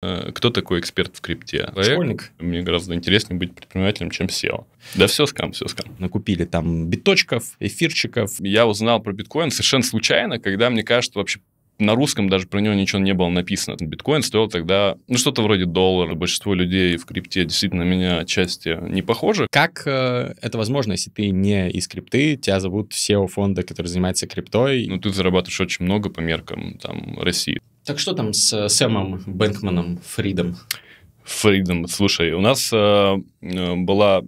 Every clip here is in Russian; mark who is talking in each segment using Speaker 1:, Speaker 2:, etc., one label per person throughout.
Speaker 1: Э, кто такой эксперт в крипте? Школьник. Мне гораздо интереснее быть предпринимателем, чем SEO. Да все скам, все скам. Накупили там биточков, эфирчиков. Я узнал про биткоин совершенно случайно, когда, мне кажется, вообще на русском даже про него ничего не было написано. Биткоин стоил тогда,
Speaker 2: ну, что-то вроде доллара. Большинство людей в крипте действительно на меня отчасти не похожи. Как э, это возможно, если ты не из крипты, тебя зовут SEO фонда, который занимается криптой? Ну, ты зарабатываешь очень много по меркам там России. Так что там с э, Сэмом Бэнкманом
Speaker 1: Фридом? Фридом, слушай, у нас э, э была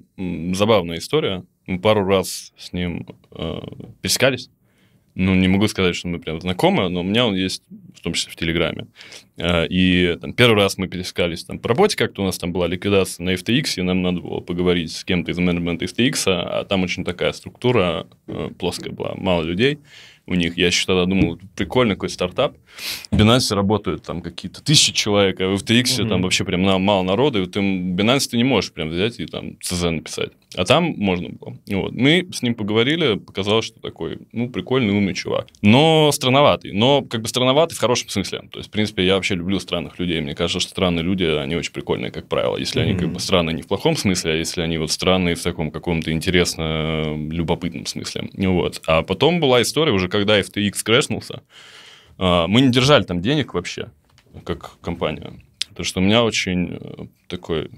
Speaker 1: забавная история. Мы пару раз с ним э, пересекались. Ну, не могу сказать, что мы прям знакомы, но у меня он есть, в том числе в Телеграме. Э, и там, первый раз мы пересекались там, по работе как-то, у нас там была ликвидация на FTX, и нам надо было поговорить с кем-то из менеджмента FTX, а, а там очень такая структура э, плоская была, мало людей у них. Я еще тогда думал, прикольный какой стартап. В Binance работают там какие-то тысячи человек, а в FTX угу. там вообще прям на, мало народу, и ты Binance ты не можешь прям взять и там ЦЗ написать. А там можно было. Вот. Мы с ним поговорили, показалось, что такой, ну, прикольный, умный чувак. Но странноватый. Но как бы странноватый в хорошем смысле. То есть, в принципе, я вообще люблю странных людей. Мне кажется, что странные люди, они очень прикольные, как правило. Если они как бы странные не в плохом смысле, а если они вот странные в таком каком-то интересно э, любопытном смысле. Ну вот. А потом была история уже, как когда FTX крэшнулся, а, мы не держали там денег вообще, как компания. Потому что у меня очень э, такой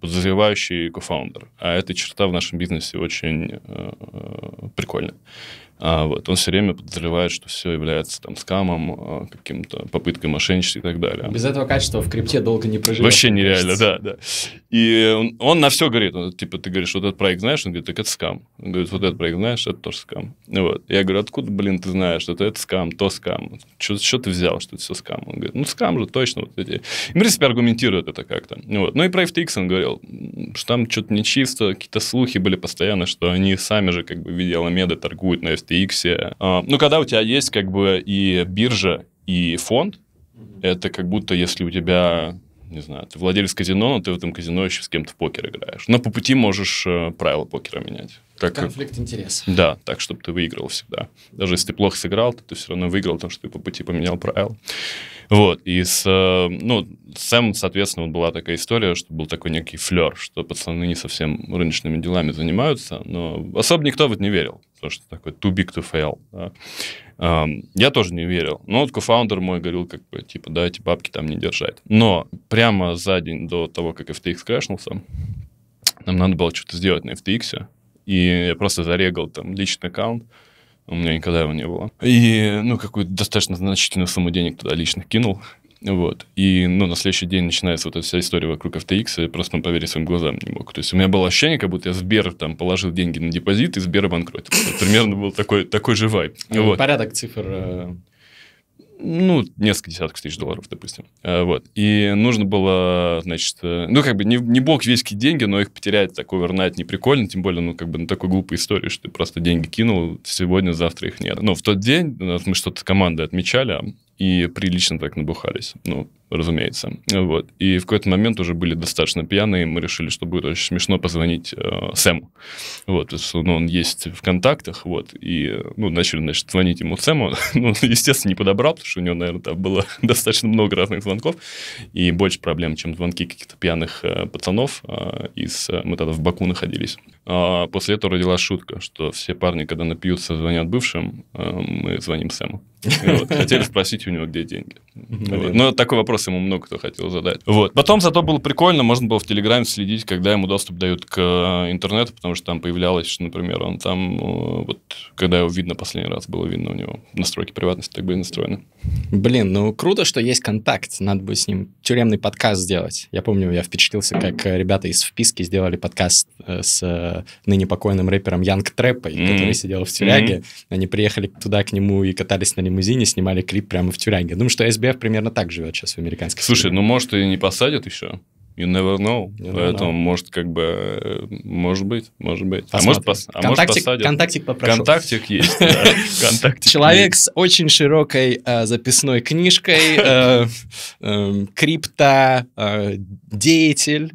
Speaker 1: подозревающий кофаундер. А эта черта в нашем бизнесе очень э, прикольная. А, вот, он все время подозревает, что все является там скамом, э, каким-то попыткой мошенничества и так далее. Без
Speaker 2: этого качества в крипте долго не проживешь. Вообще нереально, кажется. да, да.
Speaker 1: И он, он на все говорит. Он, типа, ты говоришь, вот этот проект знаешь? Он говорит, так это скам. Он говорит, вот этот проект знаешь, это тоже скам. Вот. Я говорю, откуда, блин, ты знаешь, что это, это скам, то скам? Что, что ты взял, что это все скам? Он говорит, ну, скам же, точно. Вот эти. И, в принципе, аргументирует это как-то. Вот. Ну, и про FTX он говорил, смотрел, что там что-то нечисто, какие-то слухи были постоянно, что они сами же как бы в виде Аламеды торгуют на FTX. А, ну, когда у тебя есть как бы и биржа, и фонд, это как будто если у тебя не знаю, ты владелец казино, но ты в этом казино еще с кем-то в покер играешь. Но по пути можешь э, правила покера менять. Так, Конфликт интересов. Да, так, чтобы ты выиграл всегда. Даже если ты плохо сыграл, то ты все равно выиграл, потому что ты по пути поменял правила. Вот, и с, э, ну, Сэм, соответственно, вот была такая история, что был такой некий флер, что пацаны не совсем рыночными делами занимаются, но особо никто в это не верил, потому что такой too big to fail. Да. Эм, я тоже не верил. Но вот кофаундер мой говорил, как бы, типа, да, эти бабки там не держать. Но прямо за день до того, как FTX крашнулся, нам надо было что-то сделать на FTX, и я просто зарегал там личный аккаунт, у меня никогда его не было. И, ну, какую-то достаточно значительную сумму денег туда личных кинул. Вот. И, ну, на следующий день начинается вот эта вся история вокруг FTX, и просто ну, поверить своим глазам не мог. То есть у меня было ощущение, как будто я Сбер там положил деньги на депозит, и Сбер обанкротился. Вот, примерно был такой, такой же вайб. Ну, вот. Порядок
Speaker 2: цифр э, ну,
Speaker 1: несколько десятков тысяч долларов, допустим. Э, вот. И нужно было, значит, э, ну, как бы не, не бог весь какие деньги, но их потерять так овернайт не прикольно, тем более, ну, как бы на такой глупой истории, что ты просто деньги кинул, сегодня, завтра их нет. Но ну, в тот день э, мы что-то командой отмечали, а, и прилично так набухались. Ну, разумеется. Вот. И в какой-то момент уже были достаточно пьяные, мы решили, что будет очень смешно позвонить э, Сэму. Вот, что ну, он есть в контактах, вот, и, ну, начали, значит, звонить ему Сэму. ну, естественно, не подобрал, потому что у него, наверное, там было достаточно много разных звонков, и больше проблем, чем звонки каких-то пьяных э, пацанов э, из... Э, мы тогда в Баку находились. А после этого родилась шутка, что все парни, когда напьются, звонят бывшим, э, мы звоним Сэму. Вот. Хотели спросить у него, где деньги. Но такой вопрос вопрос ему много кто хотел задать. Вот. Потом зато было прикольно, можно было в Телеграме следить, когда ему доступ дают к э, интернету, потому что там появлялось, что, например, он там, э, вот, когда его видно последний раз, было видно у него настройки
Speaker 2: приватности так были настроены. Блин, ну круто, что есть контакт, надо будет с ним тюремный подкаст сделать. Я помню, я впечатлился, как э, ребята из «Вписки» сделали подкаст э, с э, ныне покойным рэпером Янг Трэпой, mm-hmm. который сидел в тюряге. Mm-hmm. Они приехали туда к нему и катались на лимузине, снимали клип прямо в тюряге. Думаю, что СБФ примерно так живет сейчас в американских
Speaker 1: Слушай, фильмах. ну, может, и не посадят еще? You never know. You Поэтому, know. может, как бы, э, может быть, может быть. А может, пос, а контактик, может посадят. Контактик попрошу. Контактик есть, Человек с
Speaker 2: очень широкой э, записной книжкой, э, крипто, деятель,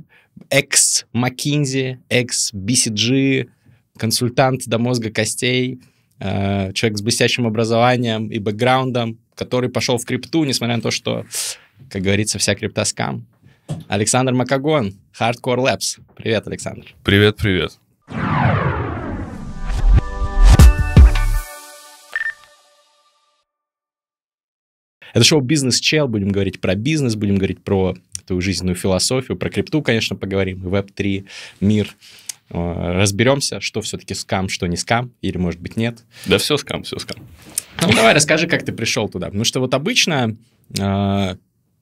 Speaker 2: экс-Маккинзи, экс-BCG, консультант до мозга костей, человек с блестящим образованием и бэкграундом, который пошел в крипту, несмотря на то, что, как говорится, вся крипта скам. Александр Макагон, Hardcore Labs. Привет, Александр.
Speaker 1: Привет, привет.
Speaker 2: Это шоу «Бизнес Чел». Будем говорить про бизнес, будем говорить про твою жизненную философию, про крипту, конечно, поговорим, и веб-3, мир. Э, разберемся, что все-таки скам, что не скам, или, может быть, нет. Да все скам, все скам. Ну, давай расскажи, как ты пришел туда. Потому что вот обычно э,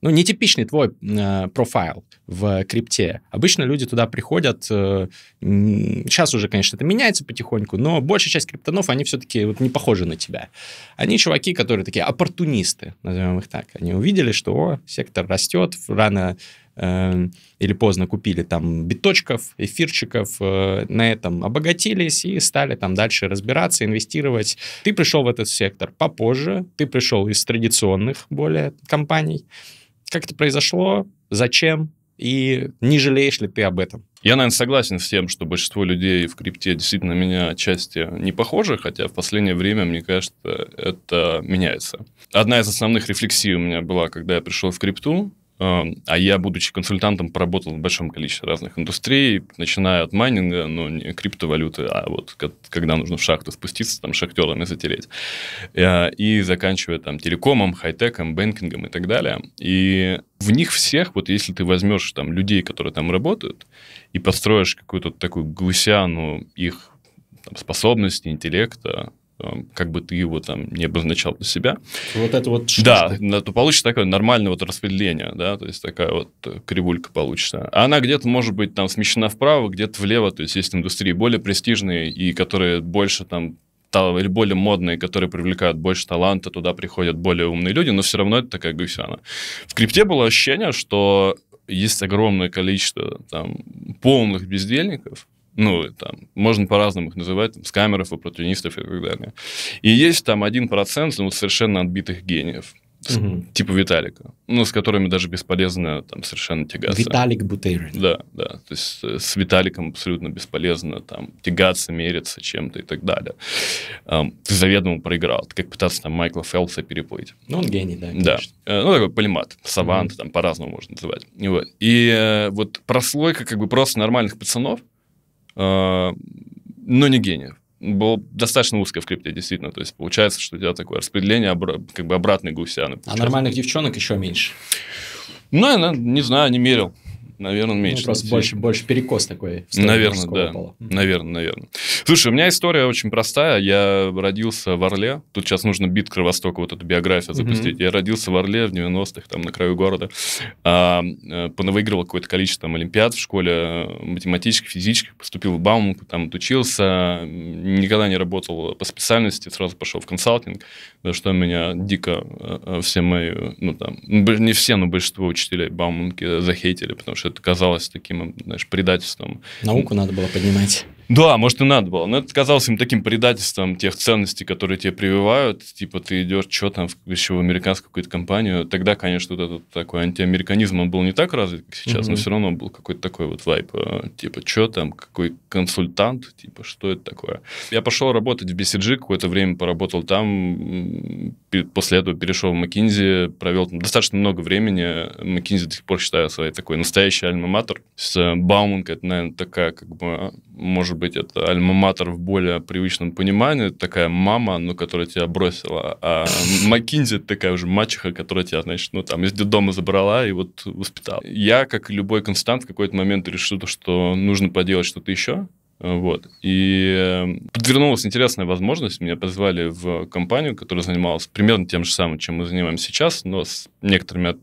Speaker 2: ну, нетипичный твой э, профайл в крипте. Обычно люди туда приходят, э, сейчас уже, конечно, это меняется потихоньку, но большая часть криптонов, они все-таки вот не похожи на тебя. Они чуваки, которые такие оппортунисты, назовем их так. Они увидели, что о, сектор растет, рано э, или поздно купили там биточков, эфирчиков, э, на этом обогатились и стали там дальше разбираться, инвестировать. Ты пришел в этот сектор попозже, ты пришел из традиционных более компаний, как это произошло? Зачем? И не жалеешь ли ты об этом? Я, наверное, согласен с тем, что большинство людей в
Speaker 1: крипте действительно меня отчасти не похожи, хотя в последнее время, мне кажется, это меняется. Одна из основных рефлексий у меня была, когда я пришел в крипту, Эм, а я, будучи консультантом, поработал в большом количестве разных индустрий, начиная от майнинга, ну, не криптовалюты, а вот когда нужно в шахту спуститься, там, шахтерами затереть, э, и заканчивая там телекомом, хай-теком, бэнкингом и так далее. И в них всех, вот если ты возьмешь там людей, которые там работают, и построишь какую-то такую глусяну их там, способностей, интеллекта, Эм, как бы ты его там не обозначал для себя. Вот это вот Да, ты... то получится такое нормальное вот распределение, да, то есть такая вот э, кривулька получится. Она где-то может быть там смещена вправо, где-то влево, то есть есть индустрии более престижные и которые больше там или более модные, которые привлекают больше таланта, туда приходят более умные люди, но все равно это такая гусяна. В крипте было ощущение, что есть огромное количество там, полных бездельников, ну, там, можно по-разному их называть, там, скамеров, оппортунистов и так далее. И есть там один процент ну, совершенно отбитых гениев. Угу. Типа Виталика, ну, с которыми даже бесполезно там совершенно тягаться. Виталик Бутерин. Да, да. То есть э, с Виталиком абсолютно бесполезно там тягаться, мериться чем-то и так далее. Um, ты заведомо проиграл. Ты как пытаться там Майкла Фелса переплыть.
Speaker 2: Ну, он гений, да, конечно.
Speaker 1: Да. Э, ну, такой полимат, савант, угу. там по-разному можно называть. И вот, и э, вот прослойка как бы просто нормальных пацанов – Э, но не гениев. Было достаточно узко в крипте, действительно. То есть получается, что у тебя такое распределение, как бы обратный гусяна.
Speaker 2: А нормальных девчонок еще меньше? Ну, я не знаю,
Speaker 1: не мерил. Наверное, меньше. Ну, раз больше,
Speaker 2: больше перекос такой. в Наверное, да. Пола.
Speaker 1: Наверное, наверное. Слушай, у меня история очень простая. Я родился в Орле. Тут сейчас нужно бит Кровостока, вот эту биографию запустить. mm Я родился в Орле в 90-х, там, на краю города. А, э, понавыигрывал какое-то количество там, олимпиад в школе, э, математических, физических. Поступил в Бауманку, там отучился. Никогда не работал по специальности. Сразу пошел в консалтинг, за что меня дико э, все мои, ну, там, не все, но большинство учителей Бауманки захейтили, потому что это казалось таким, знаешь, предательством.
Speaker 2: Науку надо было поднимать. Да,
Speaker 1: может и надо было. Но это казалось им таким предательством тех ценностей, которые тебе прививают. Типа ты идешь, что там, еще в американскую какую-то компанию. Тогда, конечно, вот этот такой антиамериканизм, он был не так развит, как сейчас, mm-hmm. но все равно был какой-то такой вот вайп. Э, типа, что там, какой консультант, типа, что это такое. Я пошел работать в BCG, какое-то время поработал там, после этого перешел в McKinsey, провел там достаточно много времени. McKinsey до сих пор считаю своей такой настоящий альма-матер. С Бауманка, это, наверное, такая, как бы, а, может может быть, это альма-матер в более привычном понимании, такая мама, ну, которая тебя бросила, а Маккинзи такая уже мачеха, которая тебя, значит, ну, там, из дома забрала и вот воспитала. Я, как и любой констант, в какой-то момент решил, что нужно поделать что-то еще, вот. И э, подвернулась интересная возможность. Меня позвали в компанию, которая занималась примерно тем же самым, чем мы занимаемся сейчас, но с некоторыми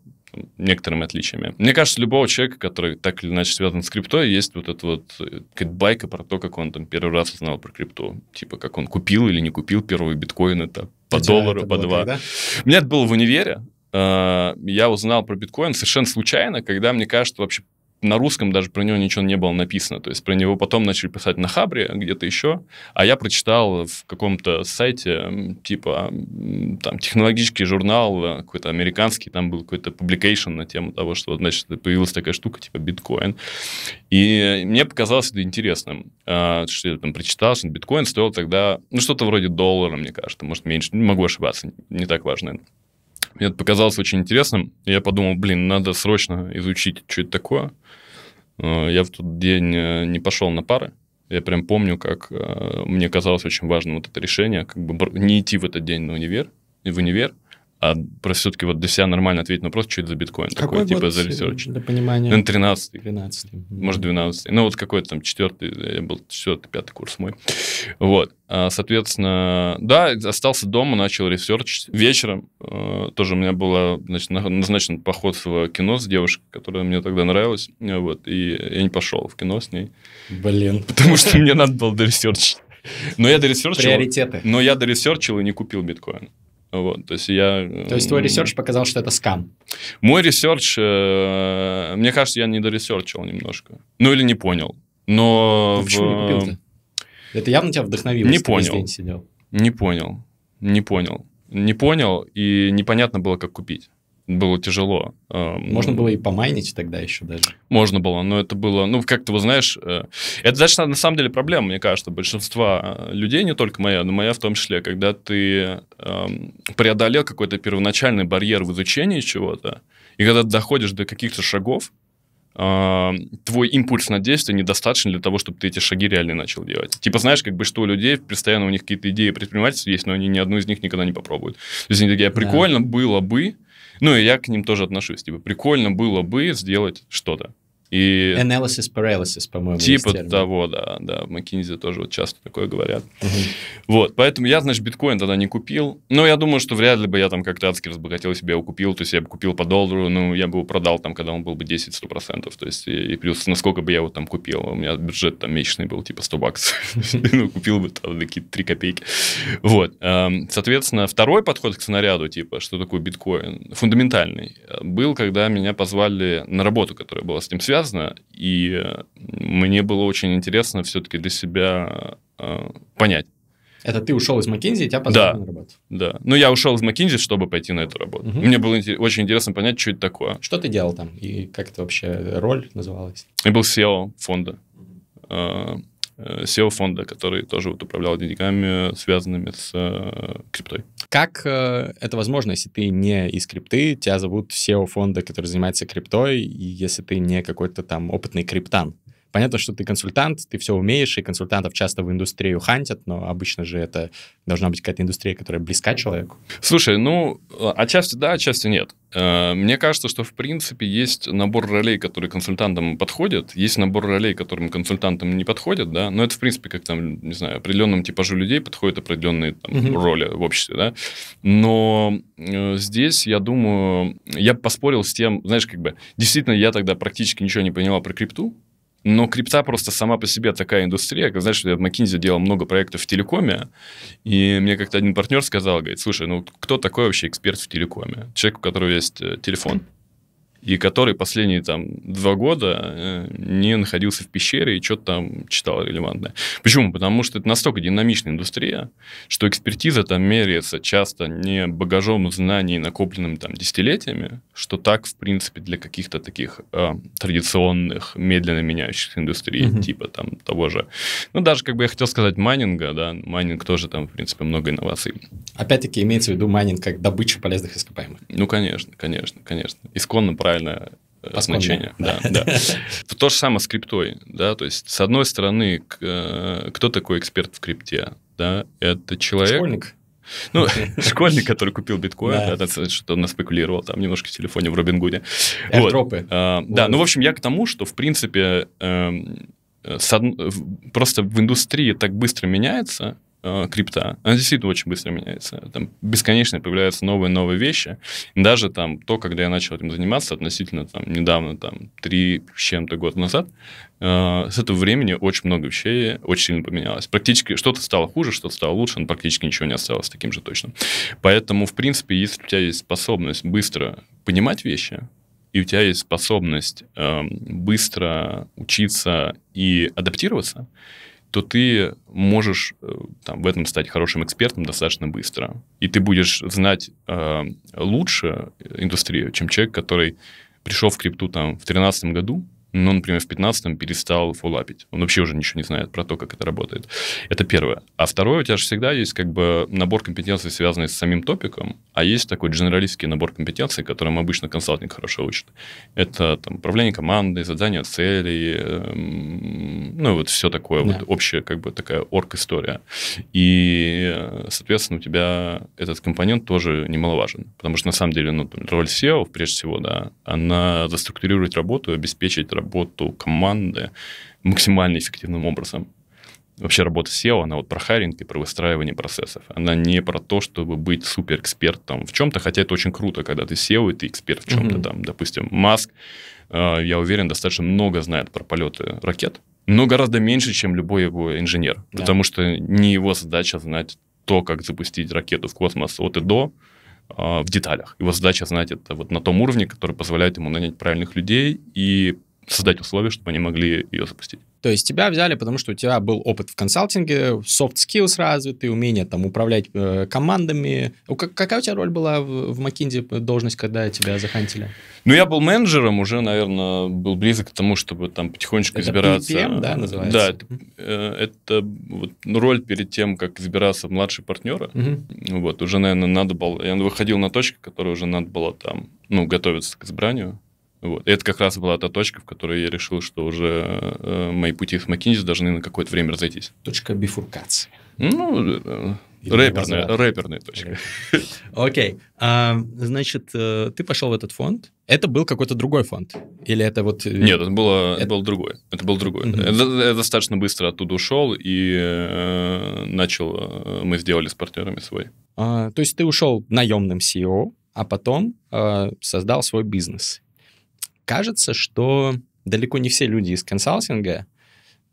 Speaker 1: некоторыми отличиями. Мне кажется, любого человека, который так или иначе связан с крипто, есть вот эта вот э, какая-то байка про то, как он там первый раз узнал про крипту. Типа, как он купил или не купил первый биткоин это по Хотя доллару, по два. Когда? У меня это было в универе. А, я узнал про биткоин совершенно случайно, когда, мне кажется, вообще на русском даже про него ничего не было написано. То есть про него потом начали писать на Хабре, где-то еще. А я прочитал в каком-то сайте, типа, там, технологический журнал э, какой-то американский, там был какой-то publication на тему того, что, значит, появилась такая штука, типа, биткоин. И мне показалось это интересным, э, что я там прочитал, что биткоин стоил тогда, ну, что-то вроде доллара, мне кажется, может, меньше. Не могу ошибаться, не так важно мне это показалось очень интересным. Я подумал, блин, надо срочно изучить, что это такое. Э, я в тот день э, не пошел на пары. Я прям помню, как э, мне казалось очень важным вот это решение, как бы не идти в этот день на универ, в универ, а просто все-таки вот для себя нормально ответить на вопрос, что это за биткоин какой такой, типа за ресерч. Для понимания. Наверное, 13 13 Может, 12 Ну, вот какой-то там четвертый, я был четвертый, пятый курс мой. Вот. А, соответственно, да, остался дома, начал ресерч. Вечером э, тоже у меня был а, назначен поход в кино с девушкой, которая мне тогда нравилась. Вот, и я не пошел в кино с ней.
Speaker 2: Блин. Потому что мне надо было до доресерчить.
Speaker 1: Но я доресерчил. Приоритеты. Но я до доресерчил и не купил биткоин. Вот, то есть я... То есть твой ресерч
Speaker 2: показал, что это скам?
Speaker 1: Мой ресерч, э, мне кажется, я недоресерчил немножко. Ну или не понял. Но... Ну, почему не купил
Speaker 2: Это явно тебя вдохновило, не понял. день сидел.
Speaker 1: Не понял. Не понял. Не понял, и непонятно было, как купить было тяжело. Э, Можно было и
Speaker 2: помайнить тогда еще даже.
Speaker 1: Можно было, но это было, ну, как-то, вот знаешь, э, это, значит, на самом деле проблема, мне кажется, большинства э, людей, не только моя, но моя в том числе, когда ты эм, преодолел какой-то первоначальный барьер в изучении чего-то, и когда ты доходишь до каких-то шагов, твой импульс на действие недостаточен для того, чтобы ты эти шаги реально начал делать. Типа, знаешь, как бы что у людей, постоянно у них какие-то идеи предпринимательства есть, но они ни одну из них никогда не попробуют. То есть они такие, «А, прикольно да. было бы, ну, и я к ним тоже отношусь. Типа, прикольно было бы сделать что-то. И Analysis paralysis, по-моему, Типа того, да, да. В McKinsey тоже вот часто такое говорят. Угу. Вот, поэтому я, значит, биткоин тогда не купил. Но я думаю, что вряд ли бы я там как-то адски разбогател, себе бы его купил. То есть я бы купил по доллару, ну, я бы его продал там, когда он был бы 10-100%. То есть и, и плюс, насколько бы я его там купил. У меня бюджет там месячный был, типа 100 баксов. Ну, купил бы там какие-то 3 копейки. Вот. Эм, соответственно, второй подход к снаряду, типа, что такое биткоин, фундаментальный, э, был, когда меня позвали на работу, которая была с ним связана связано, и э, мне было очень интересно все-таки для себя э, понять.
Speaker 2: Это ты ушел из McKinsey, и тебя позвали да, на работу?
Speaker 1: Да, ну я ушел из McKinsey, чтобы пойти на эту работу. Угу. Мне было очень интересно понять, что это такое. Что
Speaker 2: ты делал там, и как это вообще роль называлась?
Speaker 1: Я был SEO фонда. SEO э, э, фонда,
Speaker 2: который тоже вот управлял деньгами, связанными с криптой. Как э, это возможно, если ты не из крипты, тебя зовут SEO фонда, который занимается криптой, и если ты не какой-то там опытный криптан? Понятно, что ты консультант, ты все умеешь, и консультантов часто в индустрию хантят, но обычно же это должна быть какая-то индустрия, которая близка человеку. Слушай,
Speaker 1: ну, а отчасти да, отчасти нет. Э, мне кажется, что в принципе есть набор ролей, которые консультантам подходят, есть набор ролей, которым консультантам не подходят, да, но это в принципе как там, не знаю, определенному типажу людей подходят определенные там, угу. uh роли в обществе, да. Но э, здесь, я думаю, я поспорил с тем, знаешь, как бы, действительно, я тогда практически ничего не поняла про крипту, но крипта просто сама по себе такая индустрия. Как, знаешь, я в McKinsey делал много проектов в телекоме, и мне как-то один партнер сказал, говорит, слушай, ну кто такой вообще эксперт в телекоме? Человек, у которого есть э, телефон, и который последние там два года э, не находился в пещере и что-то там читал релевантное. Почему? Потому что это настолько динамичная индустрия, что экспертиза там меряется часто не багажом знаний, накопленным там десятилетиями, что так, в принципе, для каких-то таких э, традиционных, медленно меняющихся индустрий, mm-hmm. типа там того же, ну, даже, как бы я хотел сказать, майнинга, да, майнинг тоже там, в принципе, много инноваций.
Speaker 2: Опять-таки имеется в виду майнинг как добыча полезных ископаемых.
Speaker 1: Ну, конечно, конечно, конечно. Исконно правильно фундаментальное э, Поскольку. значение. Да, да. То же самое с криптой. Да? То есть, с одной стороны, э, кто такой эксперт в крипте? Да? Это человек... Школьник. Ну, школьник, который купил биткоин, да. да, что-то наспекулировал там немножко в телефоне в робингуде Вот. А, да, ну, в общем, я к тому, что, в принципе, эм, э, од... просто в индустрии так быстро меняется, Э, крипта, она действительно очень быстро меняется. Там бесконечно появляются новые-новые вещи. даже там то, когда я начал этим заниматься относительно там недавно, там три с чем-то год назад, э, с этого времени очень много вещей очень сильно поменялось. Практически что-то стало хуже, что-то стало лучше, но практически ничего не осталось таким же точно. Поэтому, в принципе, если у тебя есть способность быстро понимать вещи, и у тебя есть способность э, быстро учиться и адаптироваться, то ты можешь э, там, в этом стать хорошим экспертом достаточно быстро. И ты будешь знать э, лучше э, индустрию, чем человек, который пришел в крипту там, в 2013 году, ну, например, в 15-м перестал фулапить. Он вообще уже ничего не знает про то, как это работает. Это первое. А второе, у тебя же всегда есть как бы набор компетенций, связанный с самим топиком, а есть такой дженералистский набор компетенций, которым обычно консалтинг хорошо учит. Это там управление командой, задание целей, эм, ну, вот все такое, да. вот общая как бы такая орг-история. И, соответственно, у тебя этот компонент тоже немаловажен, потому что, на самом деле, ну, роль SEO, прежде всего, да, она заструктурировать работу, обеспечить работу команды максимально эффективным образом. Вообще работа SEO, она вот про харинг и про выстраивание процессов. Она не про то, чтобы быть суперэкспертом в чем-то, хотя это очень круто, когда ты SEO и ты эксперт в чем-то. Mm-hmm. Там, допустим, Маск, э, я уверен, достаточно много знает про полеты ракет, но гораздо меньше, чем любой его инженер, yeah. потому что не его задача знать то, как запустить ракету в космос от и до, а, в деталях. Его задача знать это вот на том уровне, который позволяет ему нанять правильных людей и создать условия, чтобы они могли ее запустить.
Speaker 2: То есть тебя взяли, потому что у тебя был опыт в консалтинге, soft skills развиты, умение там управлять э, командами. Какая у тебя роль была в, в McKinsey, э, должность, когда тебя захантили?
Speaker 1: Ну, я был менеджером, уже, наверное, был близок к тому, чтобы там потихонечку это избираться. PPM, да, называется? Да, это, э, это вот, ну, роль перед тем, как избираться в младший партнера. Угу. Вот, уже, наверное, надо было... Я выходил на точки, которые уже надо было там, ну, готовиться к избранию. Вот. И это как раз была та точка, в которой я решил, что уже э, мои пути с McKinsey должны на какое-то время разойтись. Точка бифуркации. Ну, э, рэперная, рэперная точка.
Speaker 2: Окей. Okay. А, значит, э, ты пошел в этот фонд. Это был какой-то другой фонд? Или это вот... Э, Нет, это
Speaker 1: было, это... был другой. Это был другой. Mm-hmm. Это, я достаточно быстро оттуда ушел и э, начал... Мы сделали с партнерами свой.
Speaker 2: А, то есть ты ушел наемным CEO, а потом э, создал свой бизнес кажется, что далеко не все люди из консалтинга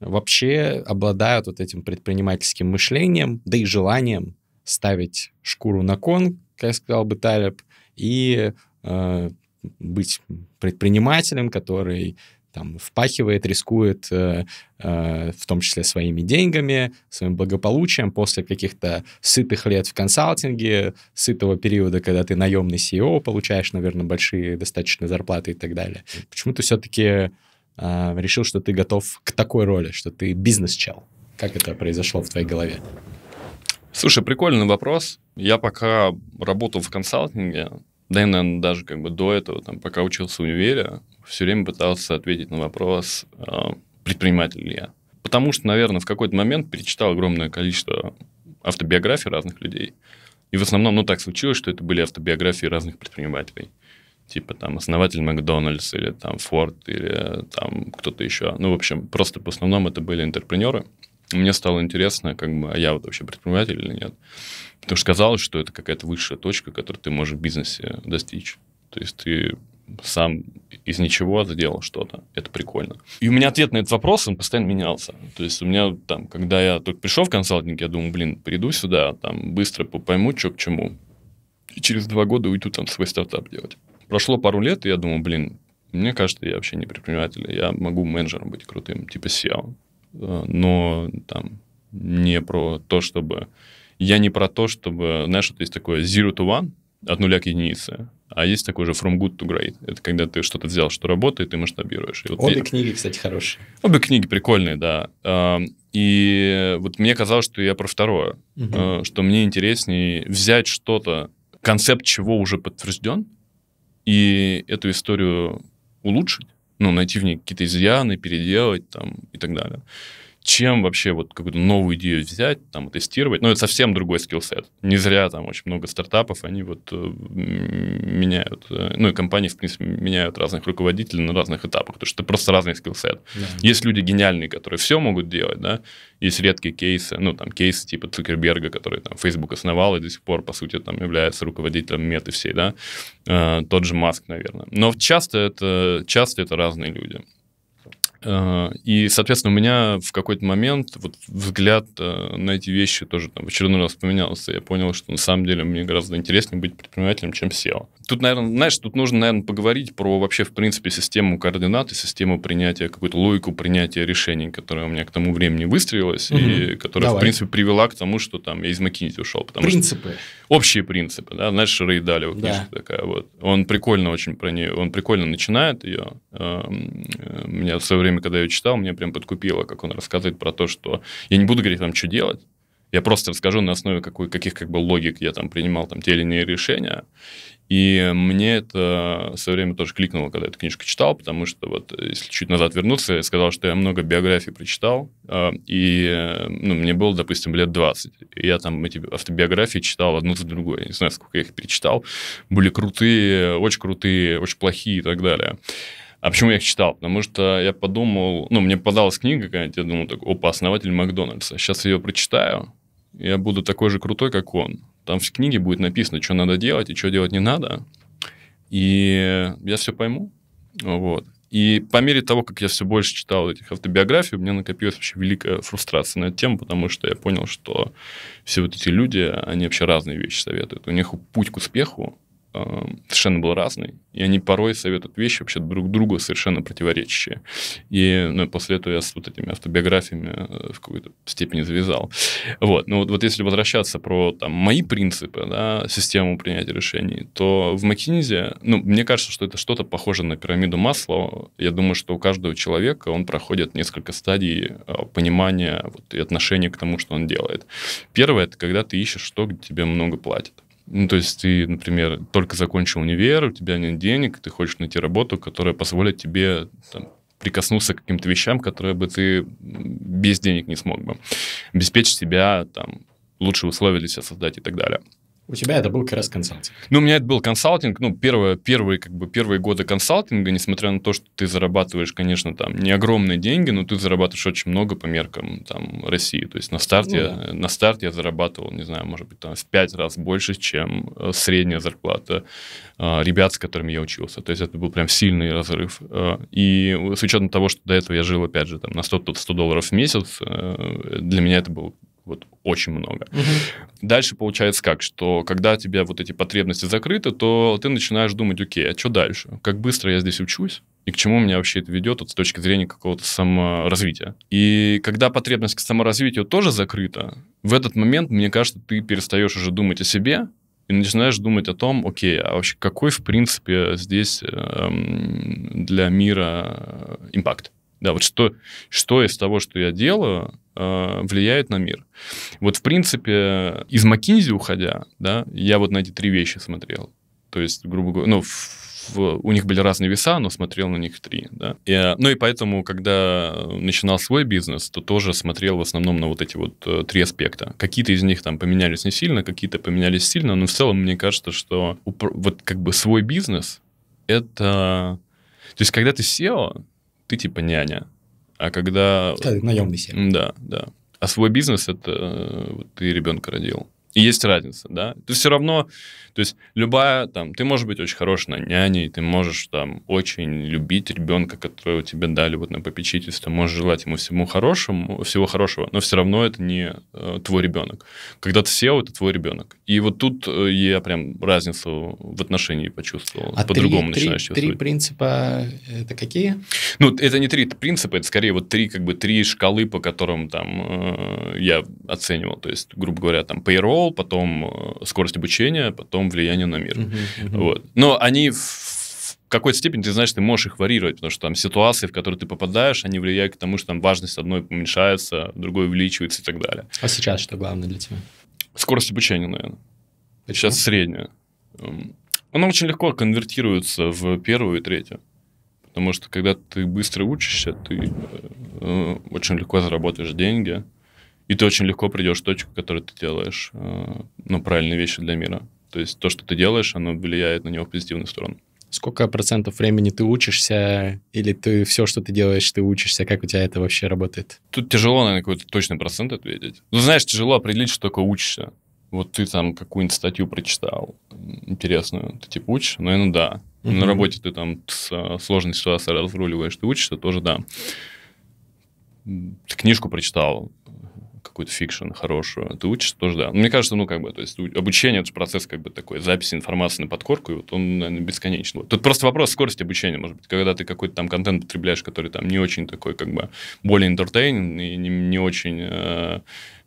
Speaker 2: вообще обладают вот этим предпринимательским мышлением, да и желанием ставить шкуру на кон, как сказал бы Талеб, и э, быть предпринимателем, который там впахивает, рискует, э, э, в том числе своими деньгами, своим благополучием после каких-то сытых лет в консалтинге, сытого периода, когда ты наемный CEO, получаешь, наверное, большие достаточно зарплаты и так далее. Почему ты все-таки э, решил, что ты готов к такой роли, что ты бизнес-чел? Как это произошло в твоей голове?
Speaker 1: Слушай, прикольный вопрос. Я пока работал в консалтинге, да и, наверное, даже как бы до этого, там, пока учился в универе, все время пытался ответить на вопрос, а, предприниматель ли я. Потому что, наверное, в какой-то момент перечитал огромное количество автобиографий разных людей. И в основном, ну, так случилось, что это были автобиографии разных предпринимателей. Типа там основатель Макдональдс или там Форд или там кто-то еще. Ну, в общем, просто в основном это были интерпренеры мне стало интересно, как бы, а я вот вообще предприниматель или нет. Потому что казалось, что это какая-то высшая точка, которую ты можешь в бизнесе достичь. То есть ты сам из ничего сделал что-то. Это прикольно. И у меня ответ на этот вопрос, он постоянно менялся. То есть у меня там, когда я только пришел в консалтинг, я думал, блин, приду сюда, там быстро пойму, что к чему. И через два года уйду там свой стартап делать. Прошло пару лет, и я думаю, блин, мне кажется, я вообще не предприниматель, я могу менеджером быть крутым, типа SEO. Э, но там не про то, чтобы... Я не про то, чтобы... Знаешь, вот есть такое zero to one, от нуля к единице. А есть такой же from good to great. Это когда ты что-то взял, что работает, и масштабируешь. И вот Обе я...
Speaker 2: книги, кстати, хорошие.
Speaker 1: Обе книги прикольные, да. И вот мне казалось, что я про второе. Угу. Что мне интереснее взять что-то, концепт чего уже подтвержден, и эту историю улучшить ну, найти в ней какие-то изъяны, переделать там и так далее чем вообще вот какую-то новую идею взять, там, тестировать. Но это совсем другой скилл сет. Не зря там очень много стартапов, они вот э, меняют, э, ну и компании, в принципе, меняют разных руководителей на разных этапах, потому что это просто разный скилл сет. Есть люди гениальные, которые все могут делать, да, есть редкие кейсы, ну, там, кейсы типа Цукерберга, который там Facebook основал и до сих пор, по сути, там является руководителем меты всей, да, э, тот же Маск, наверное. Но часто это, часто это разные люди. Э, и, соответственно, у меня в какой-то момент вот взгляд э, на эти вещи тоже там в очередной раз поменялся. Я понял, что на самом деле мне гораздо интереснее быть предпринимателем, чем SEO. Тут, наверное, знаешь, тут нужно, наверное, поговорить про вообще, в принципе, систему координат и систему принятия, какую-то логику принятия решений, которая у меня к тому времени выстрелилась угу. и которая, Давай. в принципе, привела к тому, что там я из McKinsey ушел. Принципы. Что общие принципы, да, знаешь, Рэй Далио книжка такая вот. Он прикольно очень про нее, он прикольно начинает ее. Эм, э, меня в свое время, когда я ее читал, мне прям подкупило, как он рассказывает про то, что я не буду говорить там, что делать, я просто расскажу на основе какой, каких как бы логик я там принимал там те или иные решения. И мне это со временем тоже кликнуло, когда эту книжку читал, потому что вот э, если чуть назад вернуться, я сказал, что я много биографий прочитал, э, и э, ну, мне было, допустим, лет 20. И я там эти автобиографии читал одну за другой, я не знаю, сколько я их перечитал. Были крутые, очень крутые, очень плохие и так далее. А почему я их читал? Потому что я подумал, ну, мне попадалась книга какая-нибудь, я думал, так, опа, основатель Макдональдса, сейчас я ее прочитаю, я буду такой же крутой, как он. Там в книге будет написано, что надо делать и что делать не надо. И я все пойму. Вот. И по мере того, как я все больше читал этих автобиографий, у меня накопилась вообще великая фрустрация на эту тему, потому что я понял, что все вот эти люди, они вообще разные вещи советуют. У них путь к успеху Эм, совершенно был разный, и они порой советуют вещи вообще друг другу совершенно противоречащие. И ну, после этого я с вот этими автобиографиями э, в какой-то степени завязал. Вот. Но вот, вот если возвращаться про там, мои принципы, да, систему принятия решений, то в Маккинзи, ну, мне кажется, что это что-то похоже на пирамиду масла. Я думаю, что у каждого человека он проходит несколько стадий э, понимания вот, и отношения к тому, что он делает. Первое – это когда ты ищешь то, где тебе много платят. Ну, то есть ты, например, только закончил универ, у тебя нет денег, ты хочешь найти работу, которая позволит тебе там, прикоснуться к каким-то вещам, которые бы ты без денег не смог бы. Обеспечить себя, там, лучшие условия для себя создать и так далее.
Speaker 2: У тебя это был как раз консалтинг. Ну, у
Speaker 1: меня это был консалтинг, ну, первое, первые, как бы, первые годы консалтинга, несмотря на то, что ты зарабатываешь, конечно, там, не огромные деньги, но ты зарабатываешь очень много по меркам, там, России. То есть на старте, ну, да. на старт я зарабатывал, не знаю, может быть, там, в пять раз больше, чем э, средняя зарплата э, ребят, с которыми я учился. То есть это был прям сильный разрыв. Э, и с учетом того, что до этого я жил, опять же, там, на 100, 100 долларов в месяц, для меня это был вот очень много. Угу. Дальше получается как, что когда у тебя вот эти потребности закрыты, то ты начинаешь думать, окей, а что дальше? Как быстро я здесь учусь? И к чему меня вообще это ведет вот, с точки зрения какого-то саморазвития? И когда потребность к саморазвитию тоже закрыта, в этот момент, мне кажется, ты перестаешь уже думать о себе, и начинаешь думать о том, окей, а вообще какой, в принципе, здесь эм, для мира э, импакт? Да, вот что, что из того, что я делаю, Э, влияет на мир. Вот, в принципе, из Макинзи уходя, да, я вот на эти три вещи смотрел. То есть, грубо говоря, ну, в, у них были разные веса, но смотрел на них три. Да. И, э, ну и поэтому, когда начинал свой бизнес, то тоже смотрел в основном на вот эти вот э, три аспекта. Какие-то из них там поменялись не сильно, какие-то поменялись сильно, но в целом мне кажется, что вот как бы свой бизнес это... То есть, когда ты SEO, ты типа няня. А когда... Э, наемный сервис. Да, да. А свой бизнес это э, вот ты ребенка родил. И есть разница, да. Ты все равно, то есть любая, там, ты можешь быть очень хорош на няней, ты можешь там очень любить ребенка, которого тебе дали вот на попечительство, можешь желать ему всему хорошему, всего хорошего, но все равно это не э, твой ребенок. Когда ты сел, это твой ребенок. И вот тут э, я прям разницу в отношении почувствовал. А По-другому начинаешь три, чувствовать. Три
Speaker 2: принципа э, это какие?
Speaker 1: Ну, это не три принципа, это скорее вот три, как бы, три шкалы, по которым там э, я оценивал. То есть, грубо говоря, там payroll, функционал, потом э, скорость обучения, потом влияние на мир. Uh-huh, uh-huh. Вот. Но они в какой-то степени ты знаешь, ты можешь их варьировать, потому что там ситуации, в которые ты попадаешь, они влияют к тому, что там важность одной уменьшается, другой увеличивается и так далее.
Speaker 2: А сейчас что главное для тебя?
Speaker 1: Скорость обучения, наверное. Почему? Сейчас средняя. Эм, она очень легко конвертируется в первую и третью. Потому что когда ты быстро учишься, ты э, э очень легко заработаешь деньги. И ты очень легко придешь в точку, которую ты делаешь э, ну, правильные вещи для мира. То есть то, что ты делаешь, оно влияет на него в позитивную сторону.
Speaker 2: Сколько процентов времени ты учишься, или ты все, что ты делаешь, ты учишься? Как у тебя это вообще работает?
Speaker 1: Тут тяжело, наверное, какой-то точный процент ответить. Ну, знаешь, тяжело определить, что такое учишься. Вот ты там какую-нибудь статью прочитал интересную, ты типа учишь? Наверное, ну, ну да. Угу. На работе ты там с э, сложной ситуацией разруливаешь, ты учишься, тоже да. Ты книжку прочитал, какую-то фикшн хорошую, ты учишься тоже, да. Мне кажется, ну, как бы, то есть обучение, это же процесс, как бы, такой записи информации на подкорку, и вот он, наверное, бесконечный. Тут просто вопрос скорости обучения, может быть, когда ты какой-то там контент потребляешь, который там не очень такой, как бы, более entertaining и не, не очень... Э,